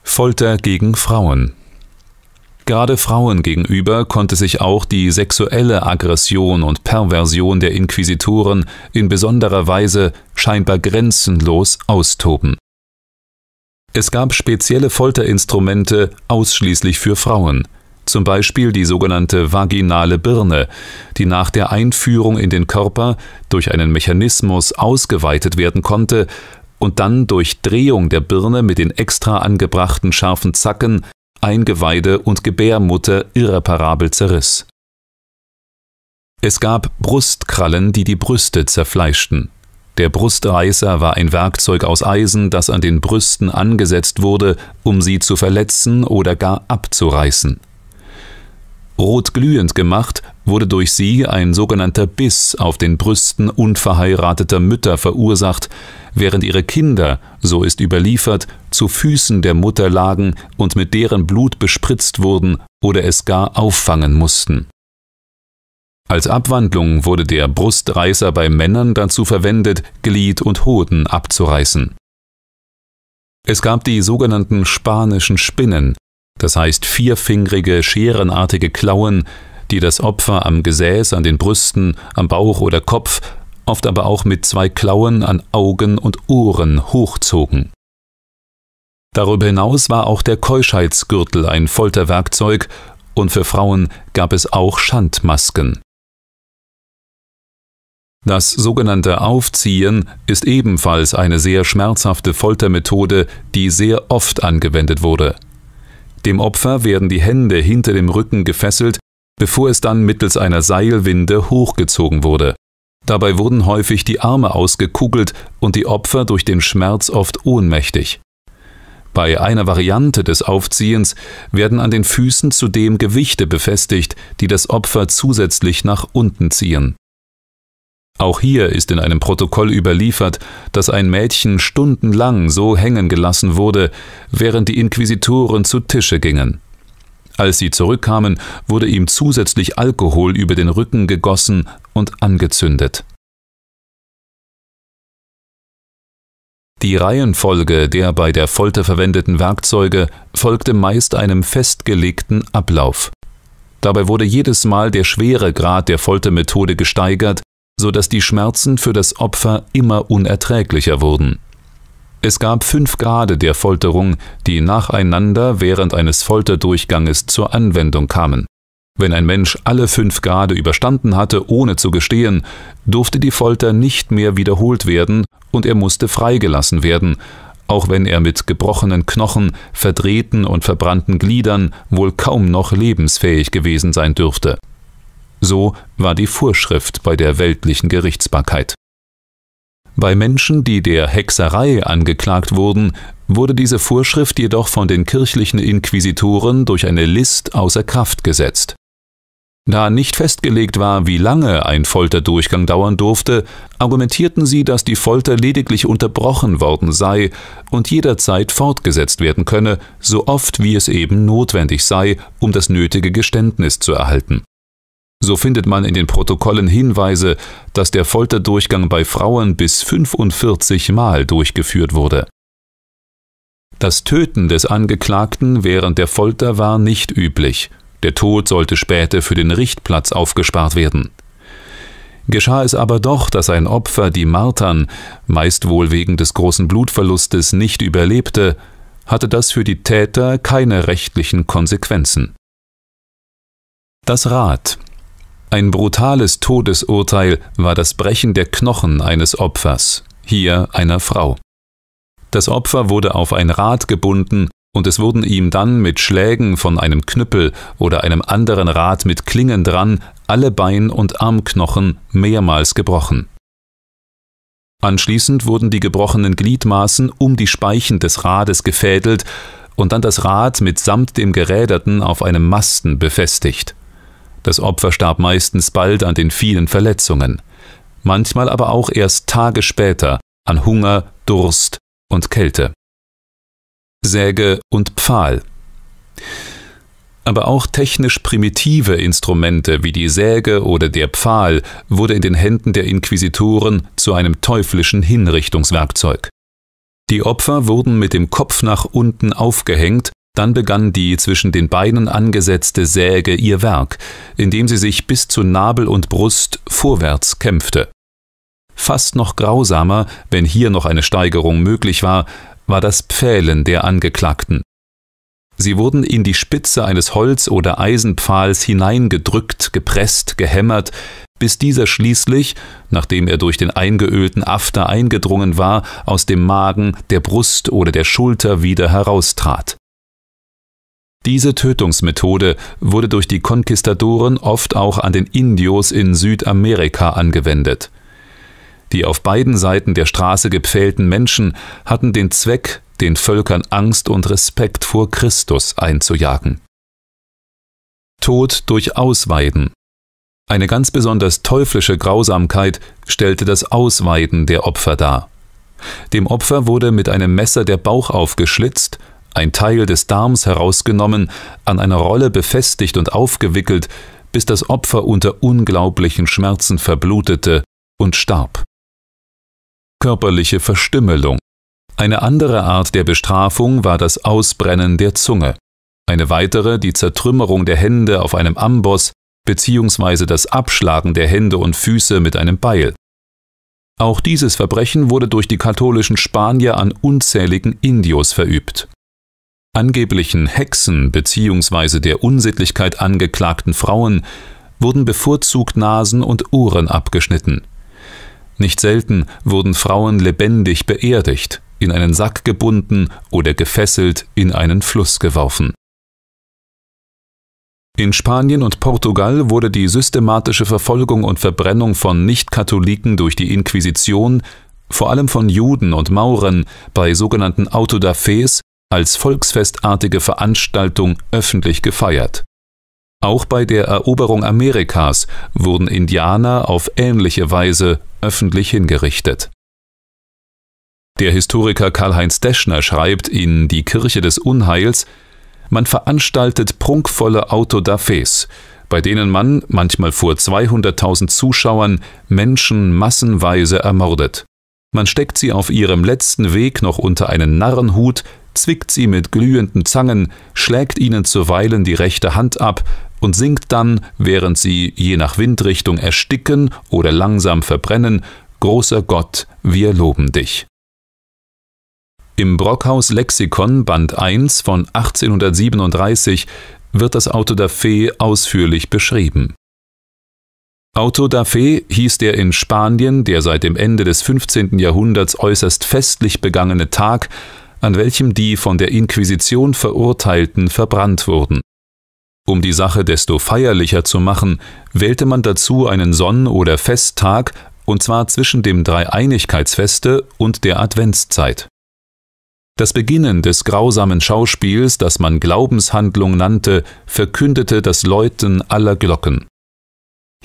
Speaker 1: Folter gegen Frauen Gerade Frauen gegenüber konnte sich auch die sexuelle Aggression und Perversion der Inquisitoren in besonderer Weise scheinbar grenzenlos austoben. Es gab spezielle Folterinstrumente ausschließlich für Frauen, zum Beispiel die sogenannte vaginale Birne, die nach der Einführung in den Körper durch einen Mechanismus ausgeweitet werden konnte und dann durch Drehung der Birne mit den extra angebrachten scharfen Zacken Eingeweide und Gebärmutter irreparabel zerriss. Es gab Brustkrallen, die die Brüste zerfleischten. Der Brustreißer war ein Werkzeug aus Eisen, das an den Brüsten angesetzt wurde, um sie zu verletzen oder gar abzureißen. Rotglühend gemacht wurde durch sie ein sogenannter Biss auf den Brüsten unverheirateter Mütter verursacht, während ihre Kinder, so ist überliefert, zu Füßen der Mutter lagen und mit deren Blut bespritzt wurden oder es gar auffangen mussten. Als Abwandlung wurde der Brustreißer bei Männern dazu verwendet, Glied und Hoden abzureißen. Es gab die sogenannten spanischen Spinnen, das heißt vierfingrige, scherenartige Klauen, die das Opfer am Gesäß, an den Brüsten, am Bauch oder Kopf, oft aber auch mit zwei Klauen an Augen und Ohren hochzogen. Darüber hinaus war auch der Keuschheitsgürtel ein Folterwerkzeug und für Frauen gab es auch Schandmasken. Das sogenannte Aufziehen ist ebenfalls eine sehr schmerzhafte Foltermethode, die sehr oft angewendet wurde. Dem Opfer werden die Hände hinter dem Rücken gefesselt bevor es dann mittels einer Seilwinde hochgezogen wurde. Dabei wurden häufig die Arme ausgekugelt und die Opfer durch den Schmerz oft ohnmächtig. Bei einer Variante des Aufziehens werden an den Füßen zudem Gewichte befestigt, die das Opfer zusätzlich nach unten ziehen. Auch hier ist in einem Protokoll überliefert, dass ein Mädchen stundenlang so hängen gelassen wurde, während die Inquisitoren zu Tische gingen. Als sie zurückkamen, wurde ihm zusätzlich Alkohol über den Rücken gegossen und angezündet. Die Reihenfolge der bei der Folter verwendeten Werkzeuge folgte meist einem festgelegten Ablauf. Dabei wurde jedes Mal der schwere Grad der Foltermethode gesteigert, so dass die Schmerzen für das Opfer immer unerträglicher wurden. Es gab fünf Grade der Folterung, die nacheinander während eines Folterdurchganges zur Anwendung kamen. Wenn ein Mensch alle fünf Grade überstanden hatte, ohne zu gestehen, durfte die Folter nicht mehr wiederholt werden und er musste freigelassen werden, auch wenn er mit gebrochenen Knochen, verdrehten und verbrannten Gliedern wohl kaum noch lebensfähig gewesen sein dürfte. So war die Vorschrift bei der weltlichen Gerichtsbarkeit. Bei Menschen, die der Hexerei angeklagt wurden, wurde diese Vorschrift jedoch von den kirchlichen Inquisitoren durch eine List außer Kraft gesetzt. Da nicht festgelegt war, wie lange ein Folterdurchgang dauern durfte, argumentierten sie, dass die Folter lediglich unterbrochen worden sei und jederzeit fortgesetzt werden könne, so oft wie es eben notwendig sei, um das nötige Geständnis zu erhalten so findet man in den Protokollen Hinweise, dass der Folterdurchgang bei Frauen bis 45 Mal durchgeführt wurde. Das Töten des Angeklagten während der Folter war nicht üblich. Der Tod sollte später für den Richtplatz aufgespart werden. Geschah es aber doch, dass ein Opfer die Martern, meist wohl wegen des großen Blutverlustes, nicht überlebte, hatte das für die Täter keine rechtlichen Konsequenzen. Das Rad ein brutales Todesurteil war das Brechen der Knochen eines Opfers, hier einer Frau. Das Opfer wurde auf ein Rad gebunden und es wurden ihm dann mit Schlägen von einem Knüppel oder einem anderen Rad mit Klingen dran alle Bein- und Armknochen mehrmals gebrochen. Anschließend wurden die gebrochenen Gliedmaßen um die Speichen des Rades gefädelt und dann das Rad mitsamt dem Geräderten auf einem Masten befestigt. Das Opfer starb meistens bald an den vielen Verletzungen, manchmal aber auch erst Tage später an Hunger, Durst und Kälte. Säge und Pfahl. Aber auch technisch primitive Instrumente wie die Säge oder der Pfahl wurde in den Händen der Inquisitoren zu einem teuflischen Hinrichtungswerkzeug. Die Opfer wurden mit dem Kopf nach unten aufgehängt dann begann die zwischen den Beinen angesetzte Säge ihr Werk, indem sie sich bis zu Nabel und Brust vorwärts kämpfte. Fast noch grausamer, wenn hier noch eine Steigerung möglich war, war das Pfählen der Angeklagten. Sie wurden in die Spitze eines Holz- oder Eisenpfahls hineingedrückt, gepresst, gehämmert, bis dieser schließlich, nachdem er durch den eingeölten After eingedrungen war, aus dem Magen, der Brust oder der Schulter wieder heraustrat. Diese Tötungsmethode wurde durch die Konquistadoren oft auch an den Indios in Südamerika angewendet. Die auf beiden Seiten der Straße gepfählten Menschen hatten den Zweck, den Völkern Angst und Respekt vor Christus einzujagen. Tod durch Ausweiden Eine ganz besonders teuflische Grausamkeit stellte das Ausweiden der Opfer dar. Dem Opfer wurde mit einem Messer der Bauch aufgeschlitzt ein Teil des Darms herausgenommen, an einer Rolle befestigt und aufgewickelt, bis das Opfer unter unglaublichen Schmerzen verblutete und starb. Körperliche Verstümmelung. Eine andere Art der Bestrafung war das Ausbrennen der Zunge, eine weitere die Zertrümmerung der Hände auf einem Amboss bzw. das Abschlagen der Hände und Füße mit einem Beil. Auch dieses Verbrechen wurde durch die katholischen Spanier an unzähligen Indios verübt angeblichen Hexen bzw. der Unsittlichkeit angeklagten Frauen wurden bevorzugt Nasen und Ohren abgeschnitten. Nicht selten wurden Frauen lebendig beerdigt, in einen Sack gebunden oder gefesselt in einen Fluss geworfen. In Spanien und Portugal wurde die systematische Verfolgung und Verbrennung von Nichtkatholiken durch die Inquisition, vor allem von Juden und Mauren, bei sogenannten Autodafés als volksfestartige Veranstaltung öffentlich gefeiert. Auch bei der Eroberung Amerikas wurden Indianer auf ähnliche Weise öffentlich hingerichtet. Der Historiker Karl-Heinz Deschner schreibt in Die Kirche des Unheils, man veranstaltet prunkvolle Autodafés, bei denen man, manchmal vor 200.000 Zuschauern, Menschen massenweise ermordet. Man steckt sie auf ihrem letzten Weg noch unter einen Narrenhut, zwickt sie mit glühenden Zangen, schlägt ihnen zuweilen die rechte Hand ab und singt dann, während sie je nach Windrichtung ersticken oder langsam verbrennen, Großer Gott, wir loben dich. Im Brockhaus Lexikon Band 1 von 1837 wird das Auto da Fe ausführlich beschrieben. Auto da Fe hieß der in Spanien, der seit dem Ende des 15. Jahrhunderts äußerst festlich begangene Tag, an welchem die von der Inquisition Verurteilten verbrannt wurden. Um die Sache desto feierlicher zu machen, wählte man dazu einen Sonn- oder Festtag, und zwar zwischen dem Dreieinigkeitsfeste und der Adventszeit. Das Beginnen des grausamen Schauspiels, das man Glaubenshandlung nannte, verkündete das Läuten aller Glocken.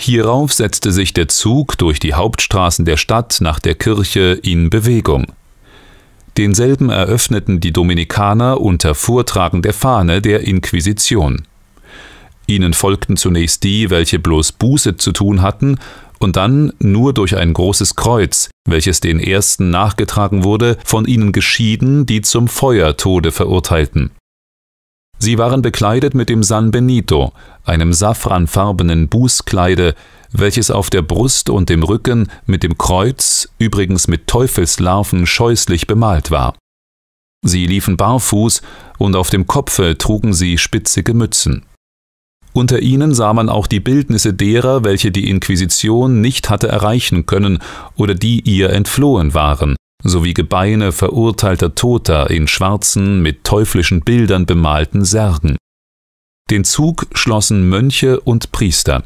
Speaker 1: Hierauf setzte sich der Zug durch die Hauptstraßen der Stadt nach der Kirche in Bewegung. Denselben eröffneten die Dominikaner unter Vortragen der Fahne der Inquisition. Ihnen folgten zunächst die, welche bloß Buße zu tun hatten, und dann nur durch ein großes Kreuz, welches den ersten nachgetragen wurde, von ihnen geschieden, die zum Feuertode verurteilten. Sie waren bekleidet mit dem San Benito, einem safranfarbenen Bußkleide, welches auf der Brust und dem Rücken mit dem Kreuz, übrigens mit Teufelslarven, scheußlich bemalt war. Sie liefen barfuß und auf dem Kopfe trugen sie spitzige Mützen. Unter ihnen sah man auch die Bildnisse derer, welche die Inquisition nicht hatte erreichen können oder die ihr entflohen waren, sowie Gebeine verurteilter Toter in schwarzen, mit teuflischen Bildern bemalten Särgen. Den Zug schlossen Mönche und Priester.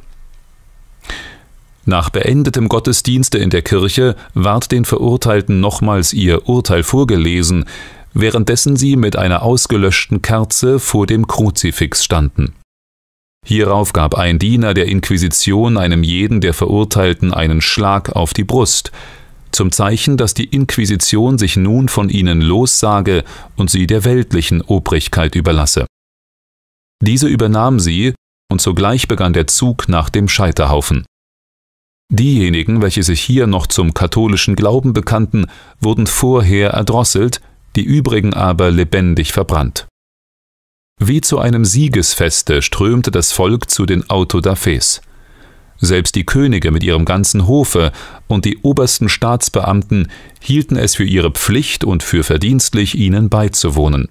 Speaker 1: Nach beendetem Gottesdienste in der Kirche ward den Verurteilten nochmals ihr Urteil vorgelesen, währenddessen sie mit einer ausgelöschten Kerze vor dem Kruzifix standen. Hierauf gab ein Diener der Inquisition einem jeden der Verurteilten einen Schlag auf die Brust, zum Zeichen, dass die Inquisition sich nun von ihnen lossage und sie der weltlichen Obrigkeit überlasse. Diese übernahm sie, und sogleich begann der Zug nach dem Scheiterhaufen. Diejenigen, welche sich hier noch zum katholischen Glauben bekannten, wurden vorher erdrosselt, die übrigen aber lebendig verbrannt. Wie zu einem Siegesfeste strömte das Volk zu den Autodafés. Selbst die Könige mit ihrem ganzen Hofe und die obersten Staatsbeamten hielten es für ihre Pflicht und für verdienstlich, ihnen beizuwohnen.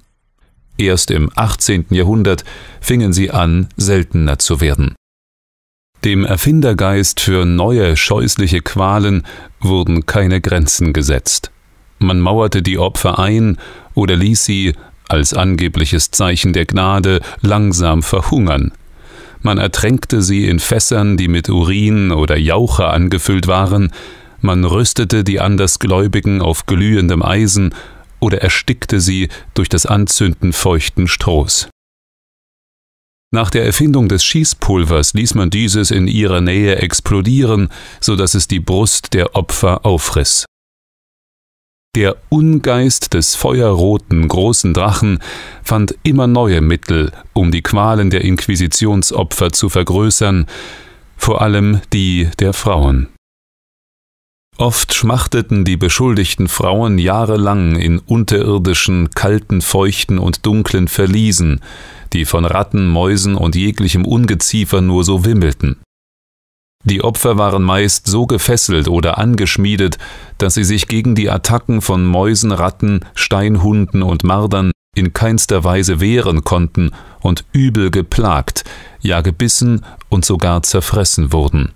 Speaker 1: Erst im 18. Jahrhundert fingen sie an, seltener zu werden. Dem Erfindergeist für neue, scheußliche Qualen wurden keine Grenzen gesetzt. Man mauerte die Opfer ein oder ließ sie, als angebliches Zeichen der Gnade, langsam verhungern. Man ertränkte sie in Fässern, die mit Urin oder Jauche angefüllt waren, man rüstete die Andersgläubigen auf glühendem Eisen oder erstickte sie durch das Anzünden feuchten Strohs. Nach der Erfindung des Schießpulvers ließ man dieses in ihrer Nähe explodieren, so dass es die Brust der Opfer aufriss. Der Ungeist des feuerroten großen Drachen fand immer neue Mittel, um die Qualen der Inquisitionsopfer zu vergrößern, vor allem die der Frauen. Oft schmachteten die beschuldigten Frauen jahrelang in unterirdischen, kalten, feuchten und dunklen Verliesen, die von Ratten, Mäusen und jeglichem Ungeziefer nur so wimmelten. Die Opfer waren meist so gefesselt oder angeschmiedet, dass sie sich gegen die Attacken von Mäusen, Ratten, Steinhunden und Mardern in keinster Weise wehren konnten und übel geplagt, ja gebissen und sogar zerfressen wurden.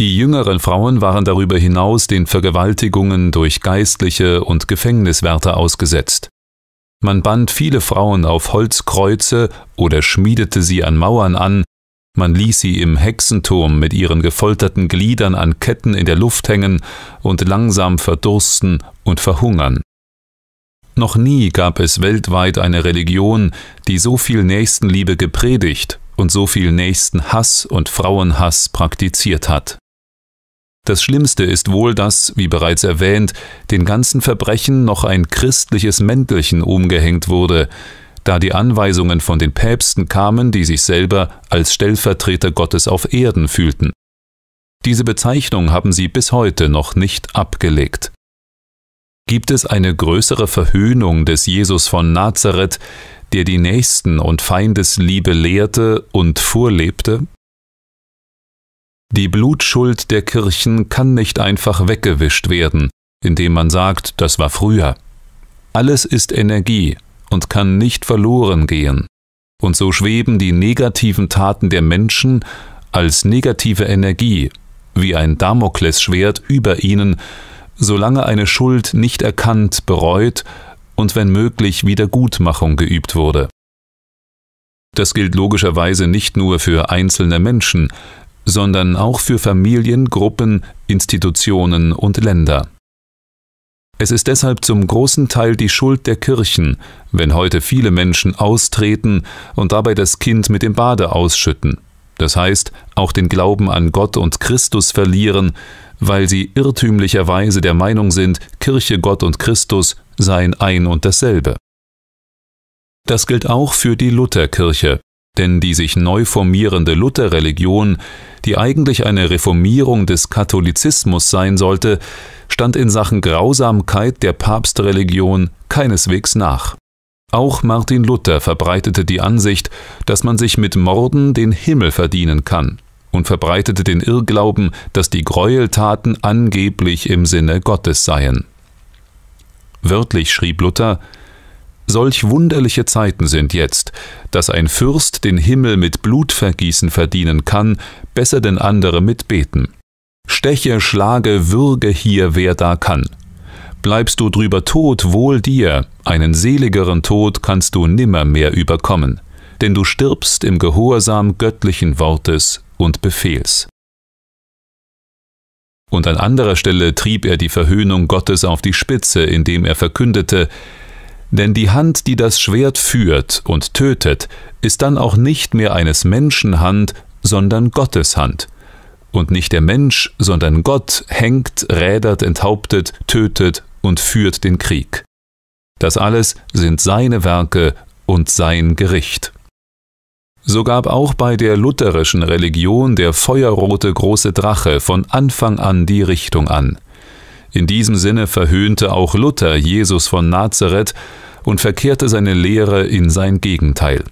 Speaker 1: Die jüngeren Frauen waren darüber hinaus den Vergewaltigungen durch Geistliche und Gefängniswärter ausgesetzt. Man band viele Frauen auf Holzkreuze oder schmiedete sie an Mauern an, man ließ sie im Hexenturm mit ihren gefolterten Gliedern an Ketten in der Luft hängen und langsam verdursten und verhungern. Noch nie gab es weltweit eine Religion, die so viel Nächstenliebe gepredigt und so viel Nächstenhass und Frauenhass praktiziert hat. Das Schlimmste ist wohl, dass, wie bereits erwähnt, den ganzen Verbrechen noch ein christliches Mäntelchen umgehängt wurde, da die Anweisungen von den Päpsten kamen, die sich selber als Stellvertreter Gottes auf Erden fühlten. Diese Bezeichnung haben sie bis heute noch nicht abgelegt. Gibt es eine größere Verhöhnung des Jesus von Nazareth, der die Nächsten und Feindesliebe lehrte und vorlebte? Die Blutschuld der Kirchen kann nicht einfach weggewischt werden, indem man sagt, das war früher. Alles ist Energie und kann nicht verloren gehen. Und so schweben die negativen Taten der Menschen als negative Energie, wie ein Damoklesschwert über ihnen, solange eine Schuld nicht erkannt, bereut und wenn möglich Wiedergutmachung geübt wurde. Das gilt logischerweise nicht nur für einzelne Menschen, sondern auch für Familien, Gruppen, Institutionen und Länder. Es ist deshalb zum großen Teil die Schuld der Kirchen, wenn heute viele Menschen austreten und dabei das Kind mit dem Bade ausschütten, das heißt auch den Glauben an Gott und Christus verlieren, weil sie irrtümlicherweise der Meinung sind, Kirche, Gott und Christus seien ein und dasselbe. Das gilt auch für die Lutherkirche, denn die sich neu formierende Lutherreligion, die eigentlich eine Reformierung des Katholizismus sein sollte, stand in Sachen Grausamkeit der Papstreligion keineswegs nach. Auch Martin Luther verbreitete die Ansicht, dass man sich mit Morden den Himmel verdienen kann und verbreitete den Irrglauben, dass die Gräueltaten angeblich im Sinne Gottes seien. Wörtlich schrieb Luther, Solch wunderliche Zeiten sind jetzt, dass ein Fürst den Himmel mit Blutvergießen verdienen kann, besser denn andere mit Beten. Steche, schlage, würge hier, wer da kann. Bleibst du drüber tot, wohl dir, einen seligeren Tod kannst du nimmermehr überkommen, denn du stirbst im Gehorsam göttlichen Wortes und Befehls. Und an anderer Stelle trieb er die Verhöhnung Gottes auf die Spitze, indem er verkündete, denn die Hand, die das Schwert führt und tötet, ist dann auch nicht mehr eines Menschen Hand, sondern Gottes Hand. Und nicht der Mensch, sondern Gott hängt, rädert, enthauptet, tötet und führt den Krieg. Das alles sind seine Werke und sein Gericht. So gab auch bei der lutherischen Religion der feuerrote große Drache von Anfang an die Richtung an. In diesem Sinne verhöhnte auch Luther Jesus von Nazareth und verkehrte seine Lehre in sein Gegenteil.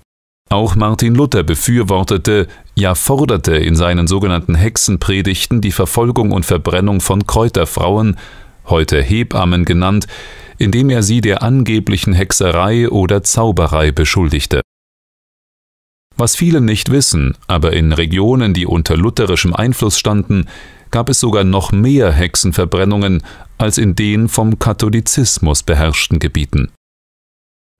Speaker 1: Auch Martin Luther befürwortete, ja forderte in seinen sogenannten Hexenpredigten die Verfolgung und Verbrennung von Kräuterfrauen, heute Hebammen genannt, indem er sie der angeblichen Hexerei oder Zauberei beschuldigte. Was viele nicht wissen, aber in Regionen, die unter lutherischem Einfluss standen, gab es sogar noch mehr Hexenverbrennungen als in den vom Katholizismus beherrschten Gebieten.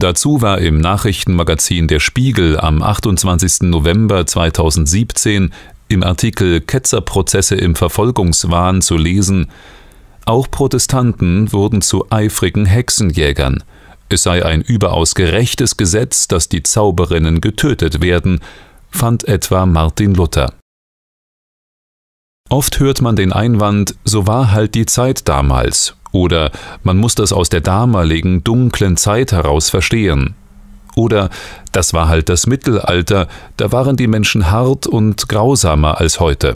Speaker 1: Dazu war im Nachrichtenmagazin Der Spiegel am 28. November 2017 im Artikel Ketzerprozesse im Verfolgungswahn zu lesen, auch Protestanten wurden zu eifrigen Hexenjägern. Es sei ein überaus gerechtes Gesetz, dass die Zauberinnen getötet werden, fand etwa Martin Luther. Oft hört man den Einwand, so war halt die Zeit damals, oder man muss das aus der damaligen dunklen Zeit heraus verstehen. Oder das war halt das Mittelalter, da waren die Menschen hart und grausamer als heute.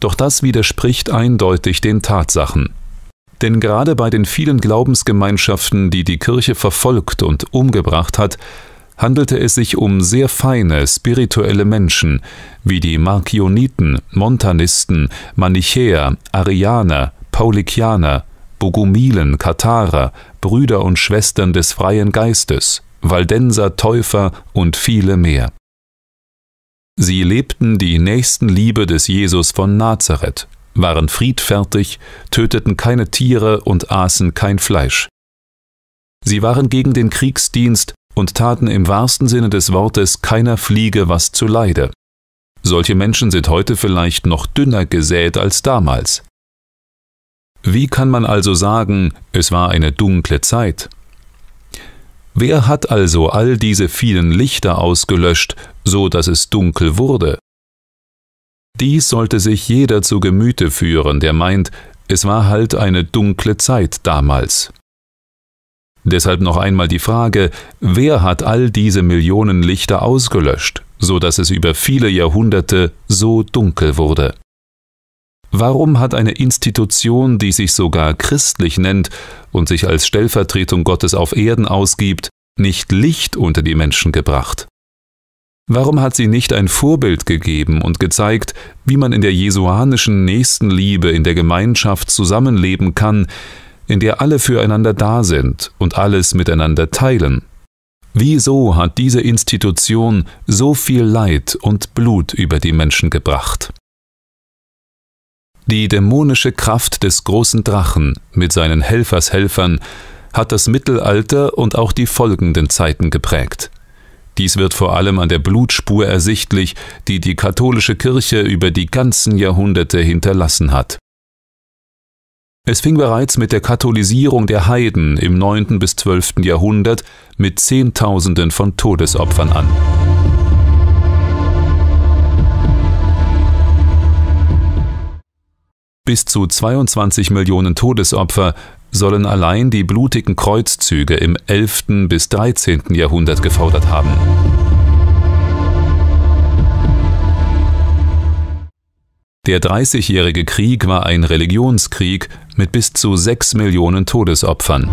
Speaker 1: Doch das widerspricht eindeutig den Tatsachen. Denn gerade bei den vielen Glaubensgemeinschaften, die die Kirche verfolgt und umgebracht hat, handelte es sich um sehr feine, spirituelle Menschen, wie die Markioniten, Montanisten, Manichäer, Arianer, Paulikianer, Bogumilen, Katharer, Brüder und Schwestern des freien Geistes, Waldenser, Täufer und viele mehr. Sie lebten die Nächstenliebe des Jesus von Nazareth, waren friedfertig, töteten keine Tiere und aßen kein Fleisch. Sie waren gegen den Kriegsdienst und taten im wahrsten Sinne des Wortes keiner Fliege was zuleide. Solche Menschen sind heute vielleicht noch dünner gesät als damals. Wie kann man also sagen, es war eine dunkle Zeit? Wer hat also all diese vielen Lichter ausgelöscht, so dass es dunkel wurde? Dies sollte sich jeder zu Gemüte führen, der meint, es war halt eine dunkle Zeit damals. Deshalb noch einmal die Frage, wer hat all diese Millionen Lichter ausgelöscht, so dass es über viele Jahrhunderte so dunkel wurde? Warum hat eine Institution, die sich sogar christlich nennt und sich als Stellvertretung Gottes auf Erden ausgibt, nicht Licht unter die Menschen gebracht? Warum hat sie nicht ein Vorbild gegeben und gezeigt, wie man in der jesuanischen Nächstenliebe in der Gemeinschaft zusammenleben kann, in der alle füreinander da sind und alles miteinander teilen. Wieso hat diese Institution so viel Leid und Blut über die Menschen gebracht? Die dämonische Kraft des großen Drachen mit seinen Helfershelfern hat das Mittelalter und auch die folgenden Zeiten geprägt. Dies wird vor allem an der Blutspur ersichtlich, die die katholische Kirche über die ganzen Jahrhunderte hinterlassen hat. Es fing bereits mit der Katholisierung der Heiden im 9. bis 12. Jahrhundert mit Zehntausenden von Todesopfern an. Bis zu 22 Millionen Todesopfer sollen allein die blutigen Kreuzzüge im 11. bis 13. Jahrhundert gefordert haben. Der Dreißigjährige Krieg war ein Religionskrieg mit bis zu sechs Millionen Todesopfern.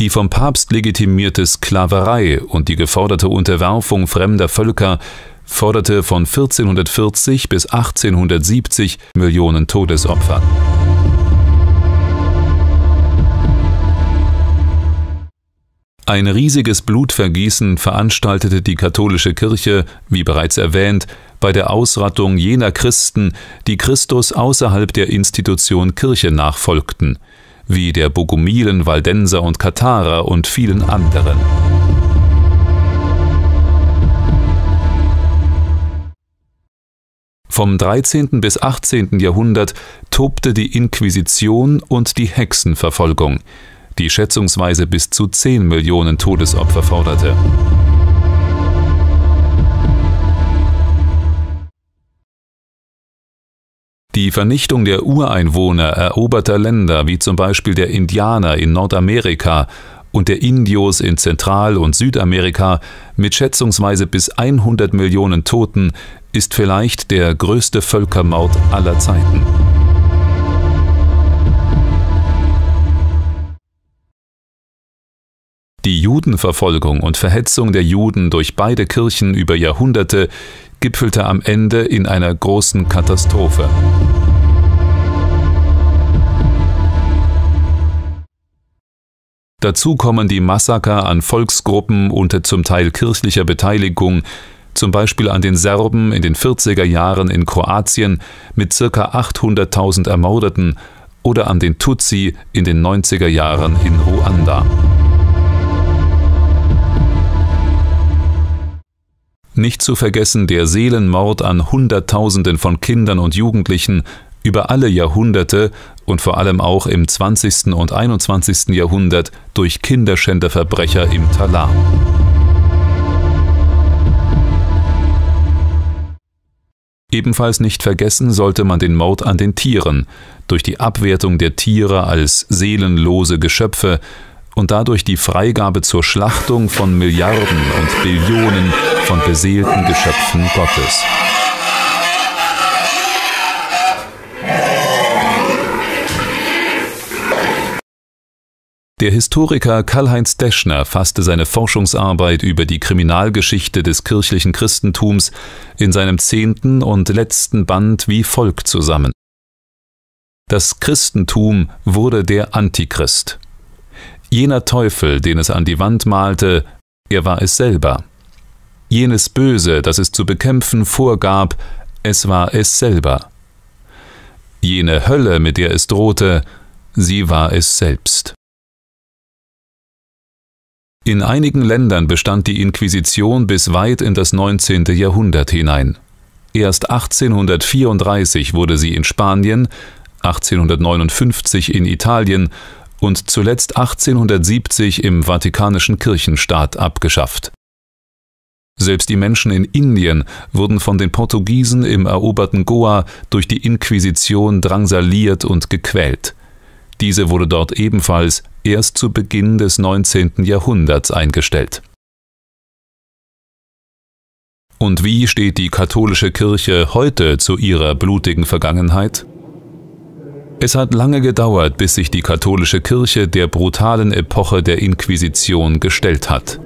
Speaker 1: Die vom Papst legitimierte Sklaverei und die geforderte Unterwerfung fremder Völker forderte von 1440 bis 1870 Millionen Todesopfer. Ein riesiges Blutvergießen veranstaltete die katholische Kirche, wie bereits erwähnt, bei der Ausrattung jener Christen, die Christus außerhalb der Institution Kirche nachfolgten, wie der Bogumilen, Waldenser und Katarer und vielen anderen. Vom 13. bis 18. Jahrhundert tobte die Inquisition und die Hexenverfolgung die schätzungsweise bis zu 10 Millionen Todesopfer forderte. Die Vernichtung der Ureinwohner eroberter Länder wie zum Beispiel der Indianer in Nordamerika und der Indios in Zentral- und Südamerika mit schätzungsweise bis 100 Millionen Toten ist vielleicht der größte Völkermord aller Zeiten. Die Judenverfolgung und Verhetzung der Juden durch beide Kirchen über Jahrhunderte gipfelte am Ende in einer großen Katastrophe. Dazu kommen die Massaker an Volksgruppen unter zum Teil kirchlicher Beteiligung, zum Beispiel an den Serben in den 40er Jahren in Kroatien mit ca. 800.000 Ermordeten oder an den Tutsi in den 90er Jahren in Ruanda. Nicht zu vergessen der Seelenmord an Hunderttausenden von Kindern und Jugendlichen über alle Jahrhunderte und vor allem auch im 20. und 21. Jahrhundert durch Kinderschänderverbrecher im Talar. Ebenfalls nicht vergessen sollte man den Mord an den Tieren. Durch die Abwertung der Tiere als seelenlose Geschöpfe und dadurch die Freigabe zur Schlachtung von Milliarden und Billionen von beseelten Geschöpfen Gottes. Der Historiker Karl-Heinz Deschner fasste seine Forschungsarbeit über die Kriminalgeschichte des kirchlichen Christentums in seinem zehnten und letzten Band wie folgt zusammen. Das Christentum wurde der Antichrist. Jener Teufel, den es an die Wand malte, er war es selber. Jenes Böse, das es zu bekämpfen vorgab, es war es selber. Jene Hölle, mit der es drohte, sie war es selbst. In einigen Ländern bestand die Inquisition bis weit in das 19. Jahrhundert hinein. Erst 1834 wurde sie in Spanien, 1859 in Italien und zuletzt 1870 im Vatikanischen Kirchenstaat abgeschafft. Selbst die Menschen in Indien wurden von den Portugiesen im eroberten Goa durch die Inquisition drangsaliert und gequält. Diese wurde dort ebenfalls erst zu Beginn des 19. Jahrhunderts eingestellt. Und wie steht die katholische Kirche heute zu ihrer blutigen Vergangenheit? Es hat lange gedauert, bis sich die katholische Kirche der brutalen Epoche der Inquisition gestellt hat.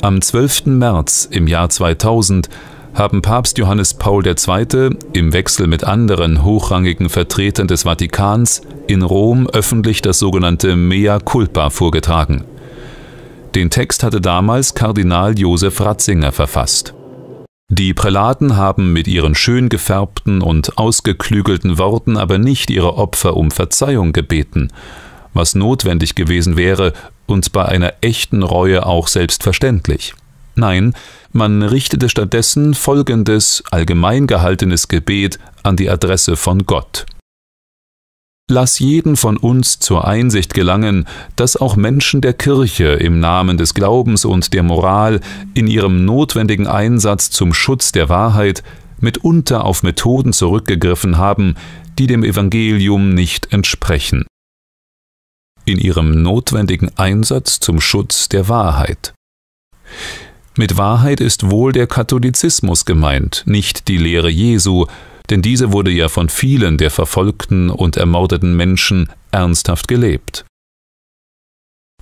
Speaker 1: Am 12. März im Jahr 2000 haben Papst Johannes Paul II. im Wechsel mit anderen hochrangigen Vertretern des Vatikans in Rom öffentlich das sogenannte Mea culpa vorgetragen. Den Text hatte damals Kardinal Josef Ratzinger verfasst. Die Prälaten haben mit ihren schön gefärbten und ausgeklügelten Worten aber nicht ihre Opfer um Verzeihung gebeten, was notwendig gewesen wäre und bei einer echten Reue auch selbstverständlich. Nein, man richtete stattdessen folgendes allgemein gehaltenes Gebet an die Adresse von Gott. Lass jeden von uns zur Einsicht gelangen, dass auch Menschen der Kirche im Namen des Glaubens und der Moral in ihrem notwendigen Einsatz zum Schutz der Wahrheit mitunter auf Methoden zurückgegriffen haben, die dem Evangelium nicht entsprechen. In ihrem notwendigen Einsatz zum Schutz der Wahrheit. Mit Wahrheit ist wohl der Katholizismus gemeint, nicht die Lehre Jesu, denn diese wurde ja von vielen der verfolgten und ermordeten Menschen ernsthaft gelebt.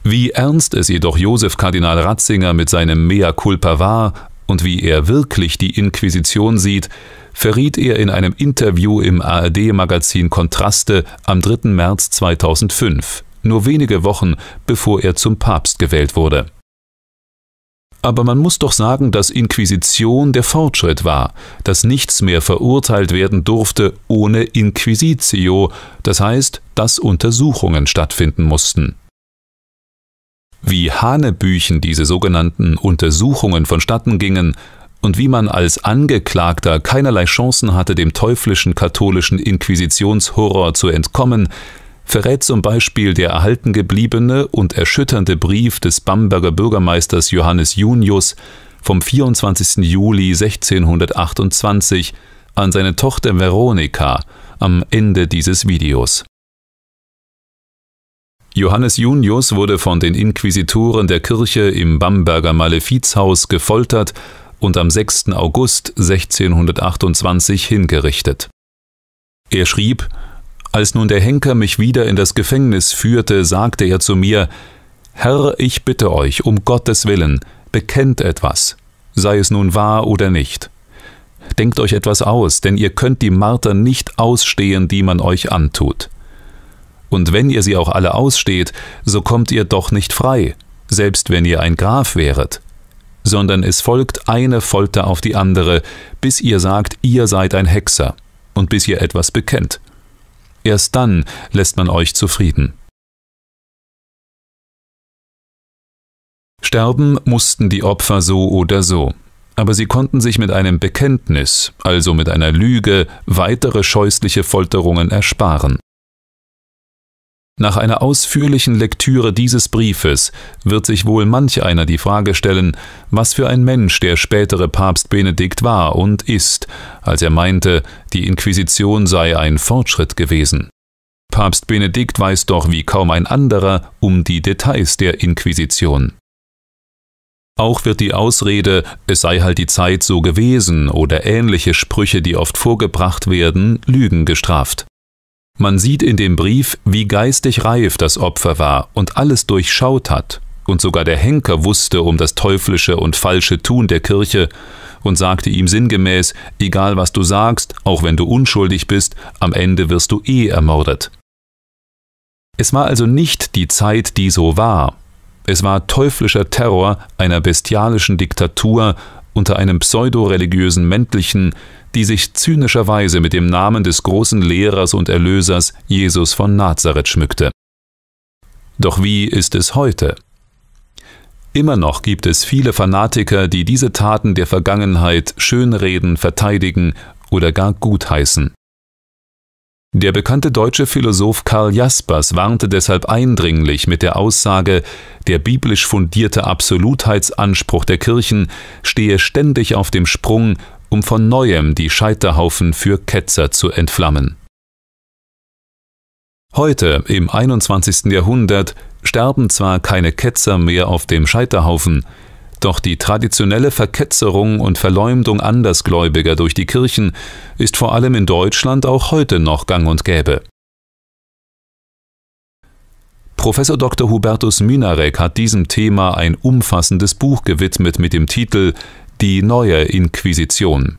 Speaker 1: Wie ernst es jedoch Josef Kardinal Ratzinger mit seinem Mea culpa war und wie er wirklich die Inquisition sieht, verriet er in einem Interview im ARD-Magazin Kontraste am 3. März 2005, nur wenige Wochen bevor er zum Papst gewählt wurde. Aber man muss doch sagen, dass Inquisition der Fortschritt war, dass nichts mehr verurteilt werden durfte ohne Inquisitio, das heißt, dass Untersuchungen stattfinden mussten. Wie Hanebüchen diese sogenannten Untersuchungen vonstatten gingen und wie man als Angeklagter keinerlei Chancen hatte, dem teuflischen katholischen Inquisitionshorror zu entkommen, verrät zum Beispiel der erhalten gebliebene und erschütternde Brief des Bamberger Bürgermeisters Johannes Junius vom 24. Juli 1628 an seine Tochter Veronika am Ende dieses Videos. Johannes Junius wurde von den Inquisitoren der Kirche im Bamberger Malefizhaus gefoltert und am 6. August 1628 hingerichtet. Er schrieb als nun der Henker mich wieder in das Gefängnis führte, sagte er zu mir, Herr, ich bitte euch, um Gottes willen, bekennt etwas, sei es nun wahr oder nicht. Denkt euch etwas aus, denn ihr könnt die Marter nicht ausstehen, die man euch antut. Und wenn ihr sie auch alle aussteht, so kommt ihr doch nicht frei, selbst wenn ihr ein Graf wäret, sondern es folgt eine Folter auf die andere, bis ihr sagt, ihr seid ein Hexer und bis ihr etwas bekennt. Erst dann lässt man euch zufrieden. Sterben mussten die Opfer so oder so, aber sie konnten sich mit einem Bekenntnis, also mit einer Lüge, weitere scheußliche Folterungen ersparen nach einer ausführlichen Lektüre dieses Briefes wird sich wohl manch einer die Frage stellen, was für ein Mensch der spätere Papst Benedikt war und ist, als er meinte, die Inquisition sei ein Fortschritt gewesen. Papst Benedikt weiß doch wie kaum ein anderer um die Details der Inquisition. Auch wird die Ausrede, es sei halt die Zeit so gewesen oder ähnliche Sprüche, die oft vorgebracht werden, Lügen gestraft. Man sieht in dem Brief, wie geistig reif das Opfer war und alles durchschaut hat, und sogar der Henker wusste um das teuflische und falsche Tun der Kirche und sagte ihm sinngemäß, egal was du sagst, auch wenn du unschuldig bist, am Ende wirst du eh ermordet. Es war also nicht die Zeit, die so war. Es war teuflischer Terror einer bestialischen Diktatur unter einem pseudoreligiösen Männlichen, die sich zynischerweise mit dem Namen des großen Lehrers und Erlösers Jesus von Nazareth schmückte. Doch wie ist es heute? Immer noch gibt es viele Fanatiker, die diese Taten der Vergangenheit schönreden, verteidigen oder gar gutheißen. Der bekannte deutsche Philosoph Karl Jaspers warnte deshalb eindringlich mit der Aussage, der biblisch fundierte Absolutheitsanspruch der Kirchen stehe ständig auf dem Sprung, um von neuem die Scheiterhaufen für Ketzer zu entflammen. Heute, im 21. Jahrhundert, sterben zwar keine Ketzer mehr auf dem Scheiterhaufen, doch die traditionelle Verketzerung und Verleumdung Andersgläubiger durch die Kirchen ist vor allem in Deutschland auch heute noch gang und gäbe. Professor Dr. Hubertus Minarek hat diesem Thema ein umfassendes Buch gewidmet mit dem Titel Die neue Inquisition.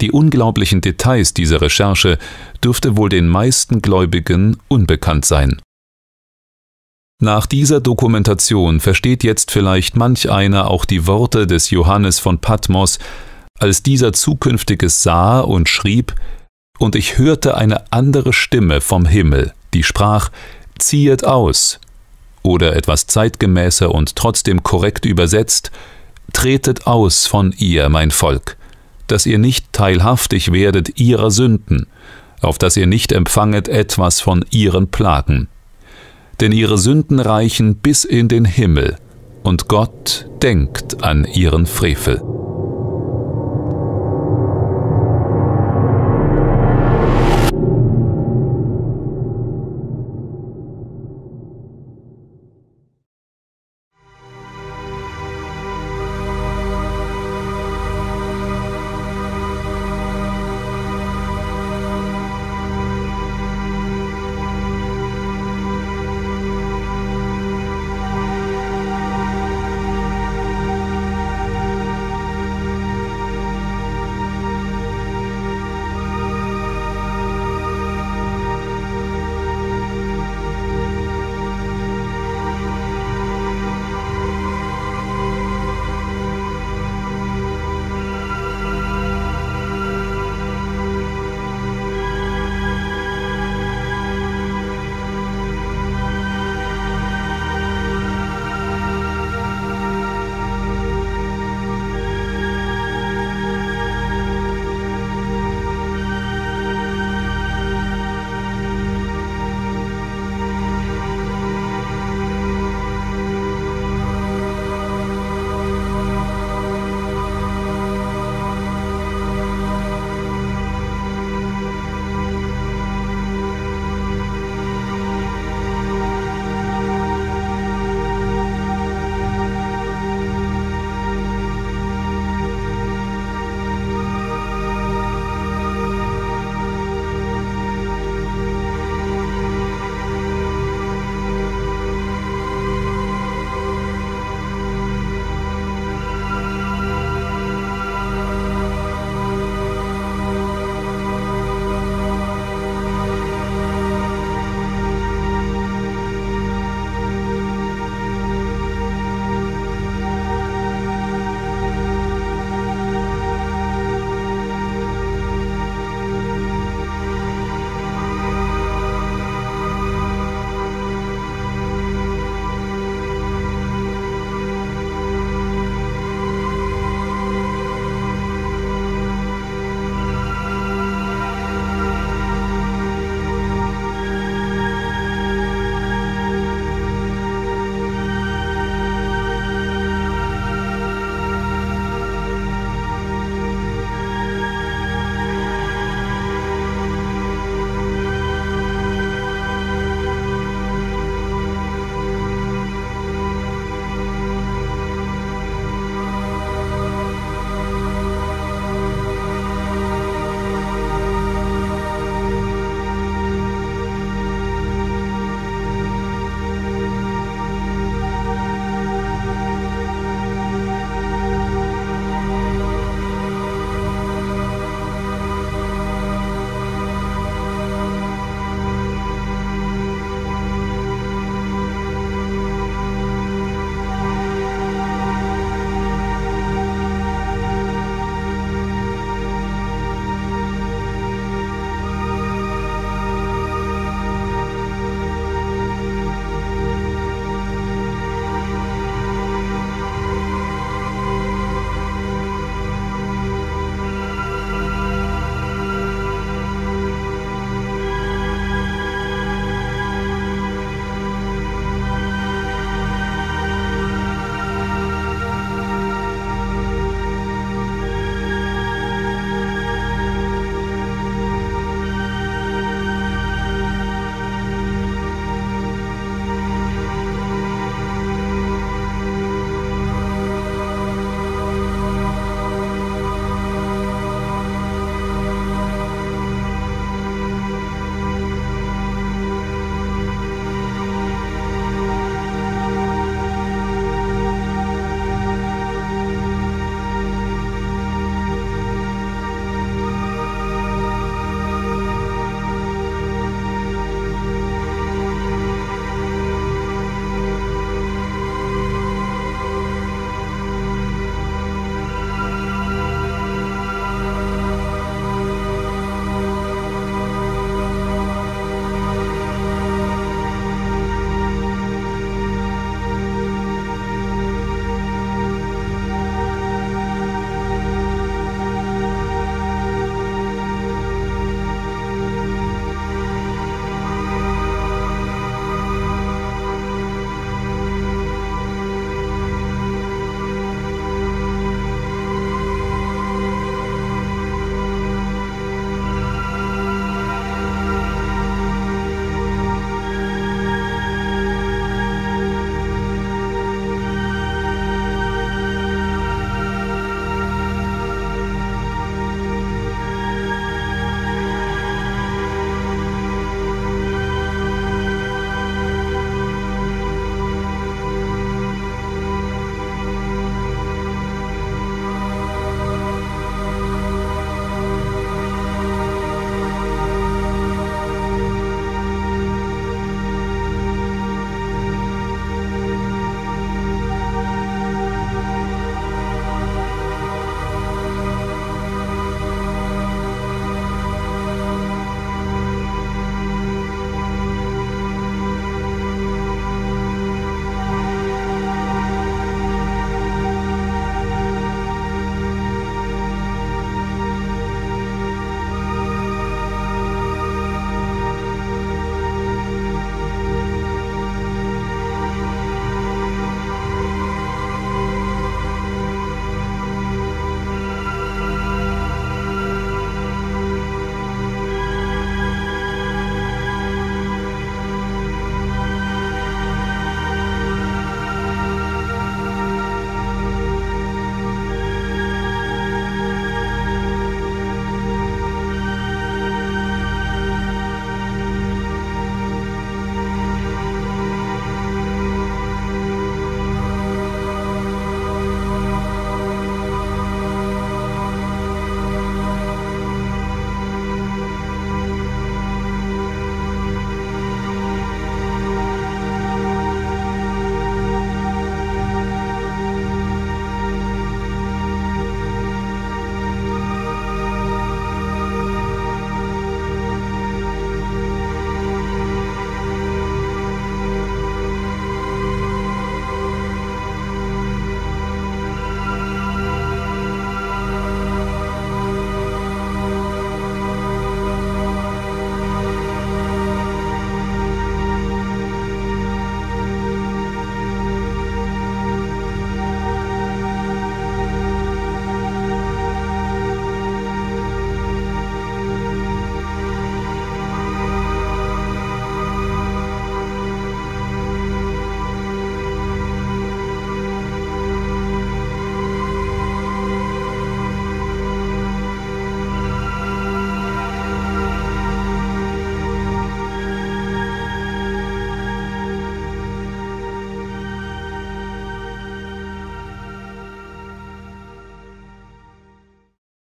Speaker 1: Die unglaublichen Details dieser Recherche dürfte wohl den meisten Gläubigen unbekannt sein. Nach dieser Dokumentation versteht jetzt vielleicht manch einer auch die Worte des Johannes von Patmos, als dieser Zukünftiges sah und schrieb, und ich hörte eine andere Stimme vom Himmel, die sprach, ziehet aus, oder etwas zeitgemäßer und trotzdem korrekt übersetzt, tretet aus von ihr, mein Volk, dass ihr nicht teilhaftig werdet ihrer Sünden, auf dass ihr nicht empfanget etwas von ihren Plagen denn ihre Sünden reichen bis in den Himmel, und Gott denkt an ihren Frevel.